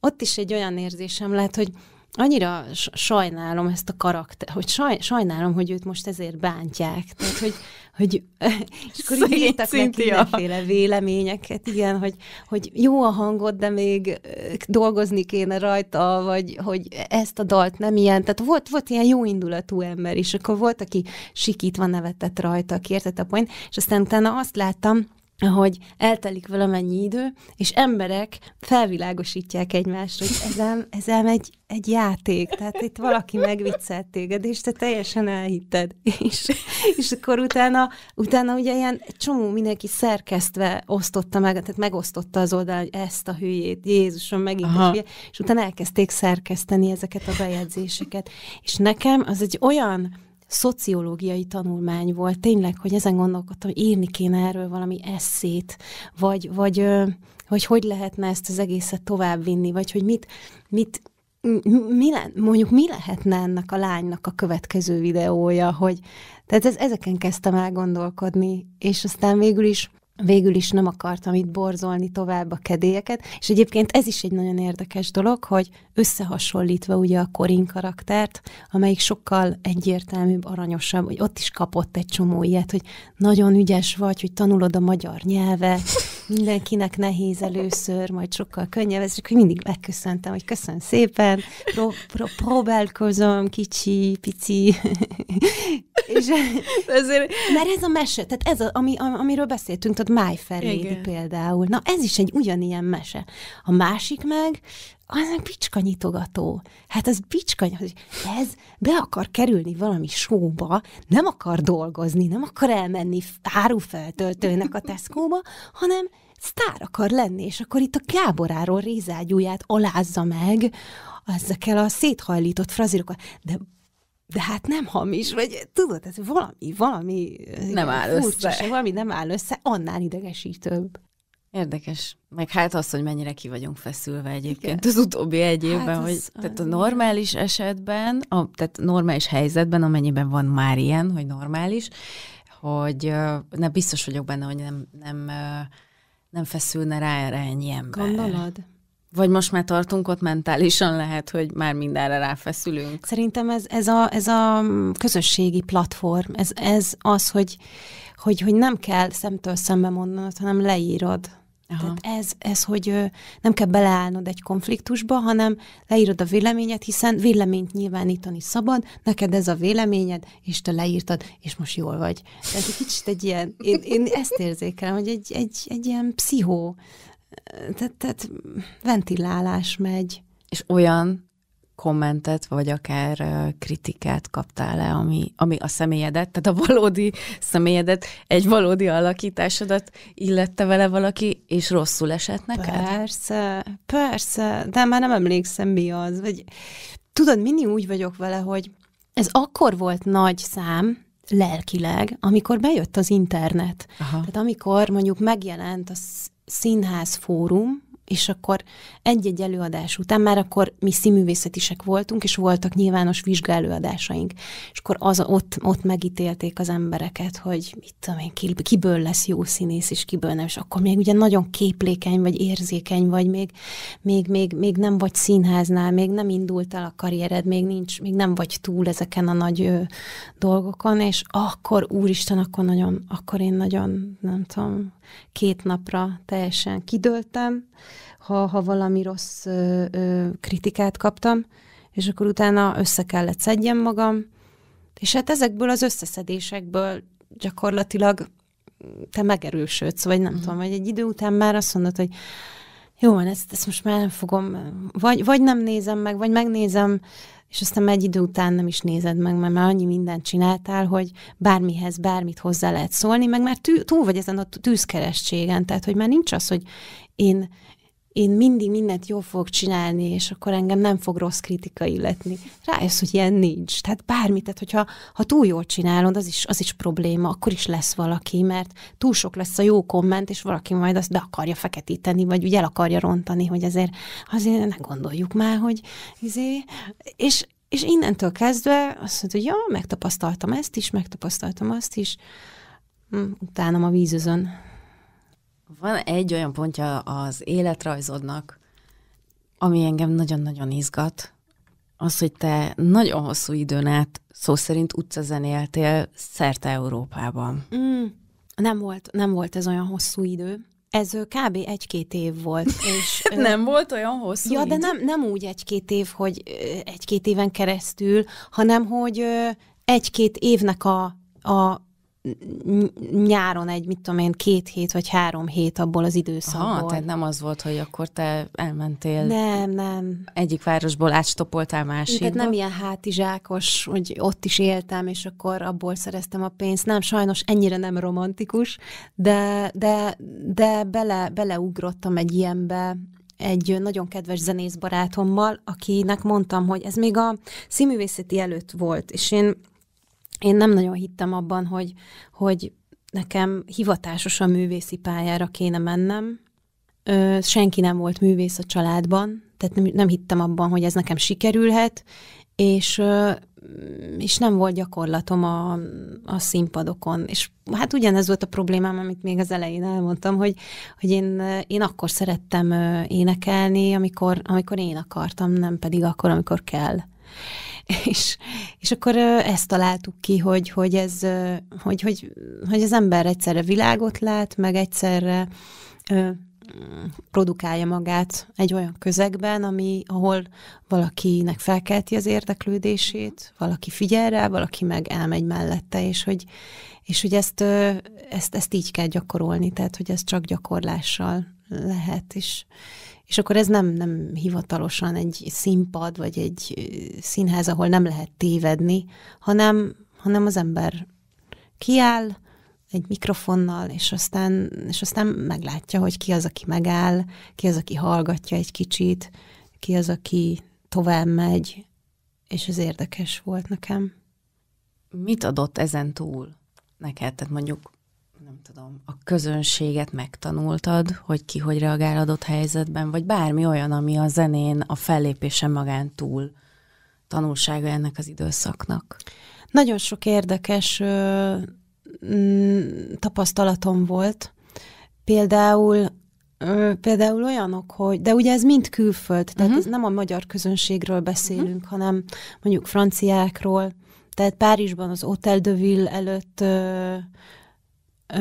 ott is egy olyan érzésem lehet, hogy annyira sajnálom ezt a karakter, hogy saj, sajnálom, hogy őt most ezért bántják. Tehát, hogy, hogy és akkor így írtak neki mindenféle véleményeket, igen, hogy, hogy jó a hangod, de még dolgozni kéne rajta, vagy hogy ezt a dalt nem ilyen. Tehát volt, volt ilyen jó indulatú ember is, akkor volt, aki sikítva nevetett rajta, kértett a point, és aztán utána azt láttam, hogy eltelik valamennyi idő, és emberek felvilágosítják egymást, hogy ez ám, ez ám egy, egy játék, tehát itt valaki megviccelt téged, és te teljesen elhitted. És, és akkor utána, utána ugye ilyen csomó mindenki szerkesztve osztotta meg, tehát megosztotta az oldal, hogy ezt a hülyét, Jézusom megint, és, és utána elkezdték szerkeszteni ezeket a bejegyzéseket. És nekem az egy olyan szociológiai tanulmány volt, tényleg, hogy ezen gondolkodtam, hogy írni kéne erről valami eszét, vagy, vagy hogy hogy lehetne ezt az egészet továbbvinni, vagy hogy mit, mit mi le, mondjuk mi lehetne ennek a lánynak a következő videója, hogy tehát ez, ezeken kezdtem el gondolkodni, és aztán végül is végül is nem akartam itt borzolni tovább a kedélyeket, és egyébként ez is egy nagyon érdekes dolog, hogy összehasonlítva ugye a Korin karaktert, amelyik sokkal egyértelműbb, aranyosabb, hogy ott is kapott egy csomó ilyet, hogy nagyon ügyes vagy, hogy tanulod a magyar nyelvet, Mindenkinek nehéz először, majd sokkal könnyebb, ez csak mindig megköszöntem, hogy köszön szépen, pró, pró, próbálkozom, kicsi, pici. És Ezért... Mert ez a mese, tehát ez, a, ami, amiről beszéltünk, tehát My például. Na ez is egy ugyanilyen mese. A másik meg, az egy bicska nyitogató. Hát az bicska, hogy ez be akar kerülni valami sóba, nem akar dolgozni, nem akar elmenni árufeltöltőnek a Tesco-ba, hanem sztár akar lenni, és akkor itt a Gáboráról rézágyúját alázza meg, ezekkel a széthajlított frazírokkal. De de hát nem hamis, vagy tudod, ez valami, valami nem áll furcsa, össze. valami nem áll össze, annál idegesítőbb. Érdekes. Meg hát az, hogy mennyire ki vagyunk feszülve egyébként Igen. az utóbbi egy hát évben, hát az, hogy tehát a normális esetben, a, tehát normális helyzetben, amennyiben van már ilyen, hogy normális, hogy ne biztos vagyok benne, hogy nem, nem, nem feszülne rá erre ennyi ember. Gondolod? Vagy most már tartunk ott mentálisan, lehet, hogy már mindenre ráfeszülünk. Szerintem ez, ez, a, ez a közösségi platform, ez, ez az, hogy, hogy, hogy nem kell szemtől szembe mondanod, hanem leírod Aha. Tehát ez, ez, hogy nem kell beleállnod egy konfliktusba, hanem leírod a véleményed, hiszen véleményt nyilvánítani szabad, neked ez a véleményed, és te leírtad, és most jól vagy. Tehát egy kicsit egy ilyen, én, én ezt érzékelem, hogy egy, egy, egy ilyen pszichó, tehát, tehát ventilálás megy. És olyan, kommentet, vagy akár kritikát kaptál-e, ami, ami a személyedet, tehát a valódi személyedet, egy valódi alakításodat illette vele valaki, és rosszul esett neked? Persze, persze, de már nem emlékszem mi az, vagy tudod, mindig úgy vagyok vele, hogy ez akkor volt nagy szám, lelkileg, amikor bejött az internet. Aha. Tehát amikor mondjuk megjelent a színház fórum, és akkor egy-egy előadás után már akkor mi színművészetisek voltunk, és voltak nyilvános vizsgálőadásaink. És akkor az, ott, ott megítélték az embereket, hogy mit tudom én, kiből lesz jó színész, és kiből nem. És akkor még ugye nagyon képlékeny, vagy érzékeny, vagy még, még, még, még nem vagy színháznál, még nem indult el a karriered, még, nincs, még nem vagy túl ezeken a nagy ö, dolgokon, és akkor úristen, akkor nagyon, akkor én nagyon, nem tudom, két napra teljesen kidőltem ha, ha valami rossz ö, ö, kritikát kaptam, és akkor utána össze kellett szedjem magam, és hát ezekből az összeszedésekből gyakorlatilag te megerősödsz, vagy nem uh-huh. tudom, vagy egy idő után már azt mondod, hogy jó van, ezt, ezt most már nem fogom, vagy, vagy nem nézem meg, vagy megnézem és aztán egy idő után nem is nézed meg, mert már annyi mindent csináltál, hogy bármihez bármit hozzá lehet szólni, meg már tű, túl vagy ezen a tűzkerességen, tehát hogy már nincs az, hogy én én mindig mindent jól fogok csinálni, és akkor engem nem fog rossz kritika illetni. Rájössz, hogy ilyen nincs. Tehát bármit, tehát hogyha ha túl jól csinálod, az is, az is probléma, akkor is lesz valaki, mert túl sok lesz a jó komment, és valaki majd azt be akarja feketíteni, vagy úgy el akarja rontani, hogy azért azért ne gondoljuk már, hogy izé, és, és innentől kezdve azt mondta, hogy ja, megtapasztaltam ezt is, megtapasztaltam azt is, mm, utána a vízözön. Van egy olyan pontja az életrajzodnak, ami engem nagyon-nagyon izgat, az, hogy te nagyon hosszú időn át szó szerint utcazen éltél szerte Európában. Mm. Nem volt, nem volt ez olyan hosszú idő. Ez kb. egy-két év volt. És, nem ö... volt olyan hosszú Ja, idő? de nem, nem úgy egy-két év, hogy egy-két éven keresztül, hanem hogy egy-két évnek a, a nyáron egy, mit tudom én, két hét vagy három hét abból az időszakból. Aha, tehát nem az volt, hogy akkor te elmentél. Nem, nem. Egyik városból átstopoltál másikba. Tehát nem ilyen hátizsákos, hogy ott is éltem, és akkor abból szereztem a pénzt. Nem, sajnos ennyire nem romantikus, de, de, de bele, beleugrottam egy ilyenbe, egy nagyon kedves zenész barátommal, akinek mondtam, hogy ez még a színművészeti előtt volt, és én én nem nagyon hittem abban, hogy, hogy nekem hivatásosan művészi pályára kéne mennem. Ö, senki nem volt művész a családban, tehát nem, nem hittem abban, hogy ez nekem sikerülhet, és, ö, és nem volt gyakorlatom a, a színpadokon. És hát ugyanez volt a problémám, amit még az elején elmondtam, hogy, hogy én, én akkor szerettem énekelni, amikor, amikor én akartam, nem pedig akkor, amikor kell. És, és akkor ezt találtuk ki, hogy, hogy, ez, hogy, hogy, hogy az ember egyszerre világot lát, meg egyszerre produkálja magát egy olyan közegben, ami, ahol valakinek felkelti az érdeklődését, valaki figyel rá, valaki meg elmegy mellette, és hogy, és hogy ezt, ezt, ezt így kell gyakorolni, tehát hogy ez csak gyakorlással lehet, és, és akkor ez nem, nem hivatalosan egy színpad, vagy egy színház, ahol nem lehet tévedni, hanem, hanem az ember kiáll egy mikrofonnal, és aztán, és aztán meglátja, hogy ki az, aki megáll, ki az, aki hallgatja egy kicsit, ki az, aki tovább megy, és ez érdekes volt nekem. Mit adott ezen túl neked? Tehát mondjuk tudom, a közönséget megtanultad, hogy ki hogy reagál adott helyzetben, vagy bármi olyan, ami a zenén, a fellépésen magán túl tanulsága ennek az időszaknak? Nagyon sok érdekes ö, mm, tapasztalatom volt. Például Például olyanok, hogy, de ugye ez mind külföld, tehát uh-huh. ez nem a magyar közönségről beszélünk, uh-huh. hanem mondjuk franciákról. Tehát Párizsban az Hotel de Ville előtt uh,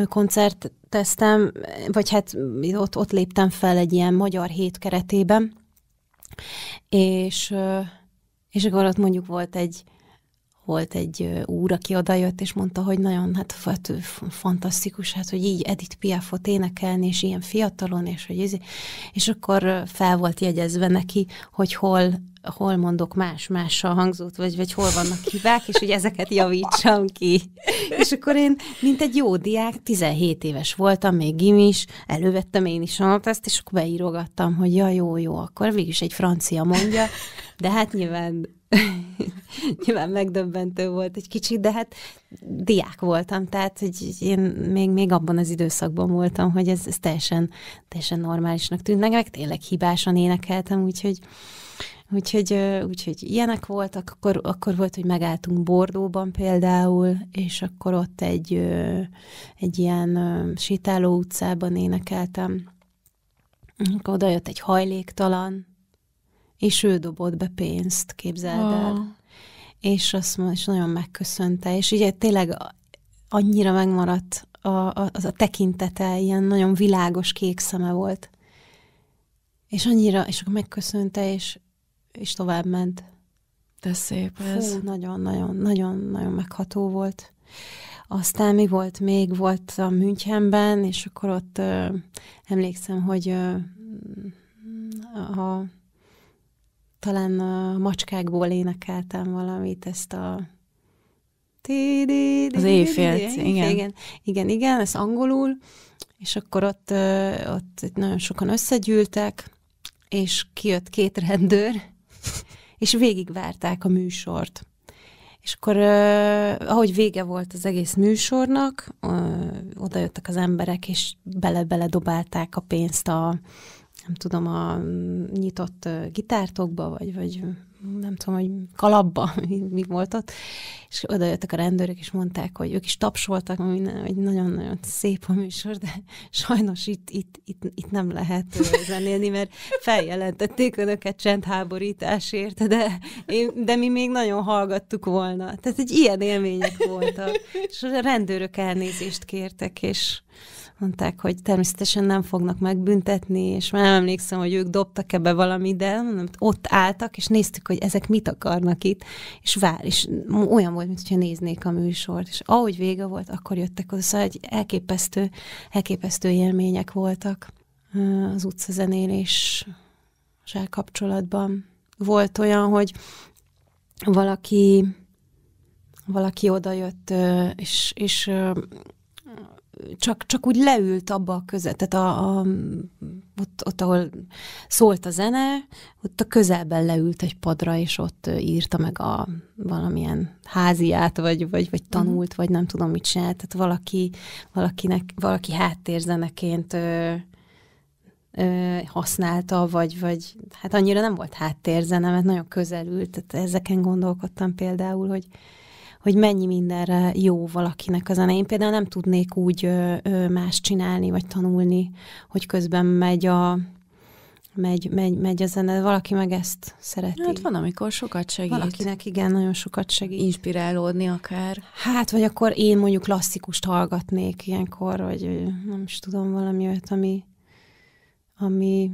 koncerteztem, vagy hát ott, ott léptem fel egy ilyen magyar hét keretében, és, és akkor ott mondjuk volt egy volt egy úr, aki odajött, és mondta, hogy nagyon hát, hát fantasztikus, hát, hogy így Edith Piafot énekelni, és ilyen fiatalon, és hogy ez, izé, és akkor fel volt jegyezve neki, hogy hol, hol mondok más-más a hangzót, vagy, vagy hol vannak hibák, és hogy ezeket javítsam ki. És akkor én, mint egy jó diák, 17 éves voltam, még gimis, elővettem én is a ezt, és akkor beírogattam, hogy ja, jó, jó, akkor végülis egy francia mondja, de hát nyilván nyilván megdöbbentő volt egy kicsit, de hát diák voltam, tehát hogy én még, még abban az időszakban voltam, hogy ez, ez teljesen, teljesen normálisnak tűnt, meg, meg tényleg hibásan énekeltem, úgyhogy Úgyhogy, úgyhogy ilyenek voltak, akkor, akkor volt, hogy megálltunk Bordóban például, és akkor ott egy, egy ilyen sétáló utcában énekeltem. Akkor oda jött egy hajléktalan, és ő dobott be pénzt, képzeld oh. el. Ah. És azt mondta, és nagyon megköszönte, és ugye tényleg annyira megmaradt a, a, az a tekintete, ilyen nagyon világos kék szeme volt. És annyira, és akkor megköszönte, és, és tovább ment. De szép ez. Nagyon-nagyon-nagyon-nagyon megható volt. Aztán mi volt még? Volt a Münchenben, és akkor ott ö, emlékszem, hogy ö, a talán a macskákból énekeltem valamit, ezt a az éjfél. igen. igen. Igen, igen, ez angolul, és akkor ott, ott nagyon sokan összegyűltek, és kijött két rendőr, és végigvárták a műsort. És akkor, uh, ahogy vége volt az egész műsornak, uh, oda jöttek az emberek, és bele-bele dobálták a pénzt a, nem tudom, a nyitott gitártokba, vagy, vagy nem tudom, hogy kalapba, mi, mi volt ott, és oda jöttek a rendőrök, és mondták, hogy ők is tapsoltak, minden, hogy nagyon-nagyon szép a műsor, de sajnos itt, itt, itt, itt nem lehet zenélni, mert feljelentették önöket csendháborításért, de, én, de mi még nagyon hallgattuk volna. Tehát egy ilyen élmények voltak. És a rendőrök elnézést kértek, és mondták, hogy természetesen nem fognak megbüntetni, és már nem emlékszem, hogy ők dobtak ebbe valamit, de mondom, ott álltak, és néztük, hogy ezek mit akarnak itt, és vár, és olyan volt, mintha néznék a műsort, és ahogy vége volt, akkor jöttek oda, szóval egy elképesztő, elképesztő élmények voltak az az kapcsolatban. Volt olyan, hogy valaki valaki odajött, és, és csak, csak úgy leült abba a között, tehát a, a, ott, ott, ahol szólt a zene, ott a közelben leült egy padra, és ott írta meg a valamilyen háziát, vagy, vagy, vagy mhm. tanult, vagy nem tudom, mit csinált. Tehát valaki, valakinek, valaki háttérzeneként ö, ö, használta, vagy, vagy hát annyira nem volt háttérzene, mert nagyon közelült. Tehát ezeken gondolkodtam például, hogy, hogy mennyi mindenre jó valakinek a zene. Én például nem tudnék úgy más csinálni, vagy tanulni, hogy közben megy a megy, megy, megy a zene, valaki meg ezt szereti. Hát van, amikor sokat segít. Valakinek igen, nagyon sokat segít. Inspirálódni akár. Hát, vagy akkor én mondjuk klasszikust hallgatnék ilyenkor, vagy nem is tudom, valami olyat, ami, ami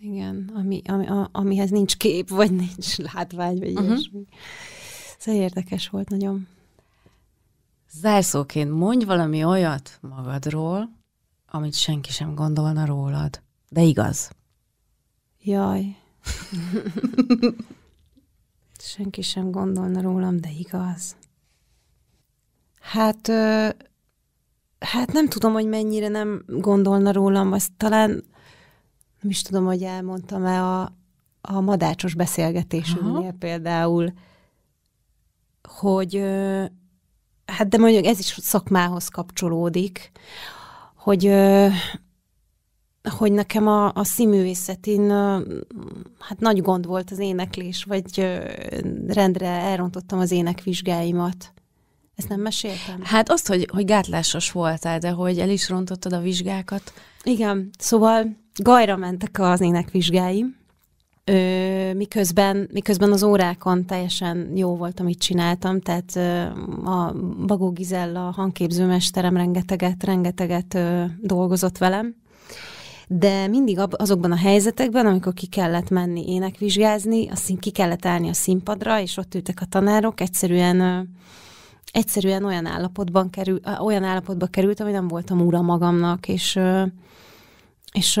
igen, ami, ami, a, amihez nincs kép, vagy nincs látvány, vagy uh-huh. ilyesmi. Ez érdekes volt nagyon. Zárszóként mondj valami olyat magadról, amit senki sem gondolna rólad. De igaz. Jaj. senki sem gondolna rólam, de igaz. Hát, ö, hát nem tudom, hogy mennyire nem gondolna rólam, azt talán nem is tudom, hogy elmondtam-e a, a madácsos beszélgetésünknél például, hogy hát de mondjuk ez is szakmához kapcsolódik, hogy hogy nekem a, a színművészetén hát nagy gond volt az éneklés, vagy rendre elrontottam az énekvizsgáimat. Ezt nem meséltem? Hát azt, hogy, hogy gátlásos voltál, de hogy el is rontottad a vizsgákat. Igen, szóval gajra mentek az énekvizsgáim, Ö, miközben, miközben az órákon teljesen jó volt, amit csináltam, tehát ö, a Bagó Gizella, a hangképzőmesterem rengeteget, rengeteget ö, dolgozott velem, de mindig ab, azokban a helyzetekben, amikor ki kellett menni énekvizsgázni, szín, ki kellett állni a színpadra, és ott ültek a tanárok, egyszerűen ö, egyszerűen olyan állapotban kerül, olyan állapotba került, ami nem voltam úra magamnak, és, és, és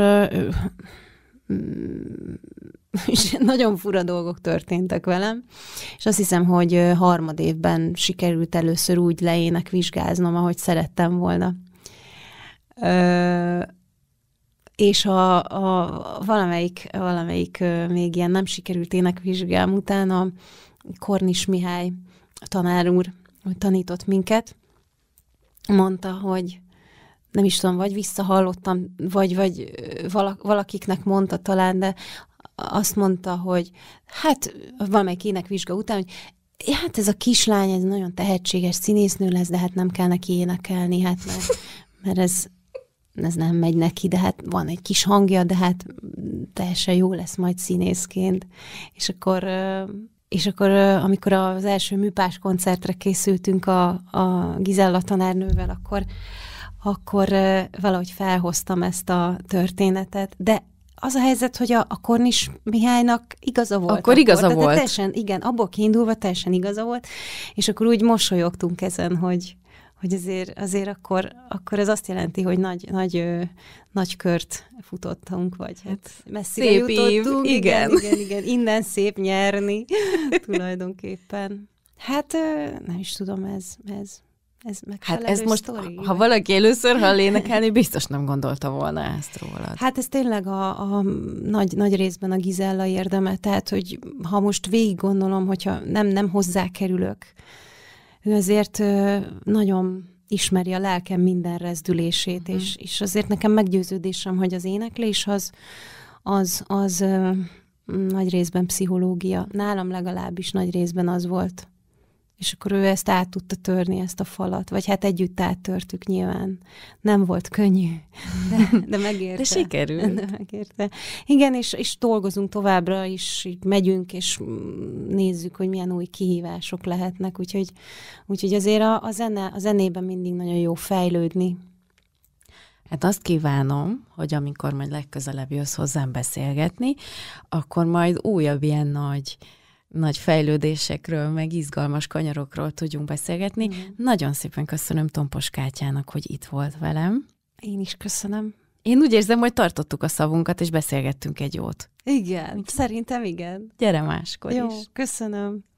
és nagyon fura dolgok történtek velem, és azt hiszem, hogy harmad évben sikerült először úgy leének vizsgáznom, ahogy szerettem volna. Ö, és a, a valamelyik, valamelyik még ilyen nem sikerült énekvizsgám után a Kornis Mihály a tanár úr tanított minket, mondta, hogy nem is tudom, vagy visszahallottam, vagy, vagy valakiknek mondta talán, de azt mondta, hogy hát valamelyik vizsga után, hogy hát ez a kislány, ez nagyon tehetséges színésznő lesz, de hát nem kell neki énekelni, hát mert, mert ez, ez nem megy neki, de hát van egy kis hangja, de hát teljesen jó lesz majd színészként. És akkor, és akkor amikor az első műpás koncertre készültünk a, a Gizella tanárnővel, akkor, akkor valahogy felhoztam ezt a történetet, de az a helyzet, hogy a, a Kornis Mihálynak igaza volt. Akkor, akkor igaza de volt. Teljesen, igen, abból kiindulva teljesen igaza volt, és akkor úgy mosolyogtunk ezen, hogy, hogy azért, azért akkor, akkor ez azt jelenti, hogy nagy, nagy, nagy kört futottunk, vagy hát, hát messzire szép jutottunk. igen. igen. igen. Igen, innen szép nyerni tulajdonképpen. Hát nem is tudom, ez, ez ez hát ez most, story, ha ha valaki először hall énekelni, biztos nem gondolta volna ezt róla. Hát ez tényleg a, a nagy, nagy részben a Gizella érdeme, tehát, hogy ha most végig gondolom, hogyha nem, nem hozzákerülök, ő azért nagyon ismeri a lelkem minden rezdülését, mm. és, és azért nekem meggyőződésem, hogy az éneklés az, az, az nagy részben pszichológia. Nálam legalábbis nagy részben az volt. És akkor ő ezt át tudta törni, ezt a falat. Vagy hát együtt áttörtük nyilván. Nem volt könnyű, de, de megérte. De sikerült. De megérte. Igen, és, és dolgozunk továbbra is, így megyünk, és nézzük, hogy milyen új kihívások lehetnek. Úgyhogy, úgyhogy azért a, a, zene, a zenében mindig nagyon jó fejlődni. Hát azt kívánom, hogy amikor majd legközelebb jössz hozzám beszélgetni, akkor majd újabb ilyen nagy nagy fejlődésekről, meg izgalmas kanyarokról tudjunk beszélgetni. Mm. Nagyon szépen köszönöm Tompos Kátyának, hogy itt volt velem. Én is köszönöm. Én úgy érzem, hogy tartottuk a szavunkat, és beszélgettünk egy jót. Igen, szerintem igen. Gyere máskor Jó, is. köszönöm.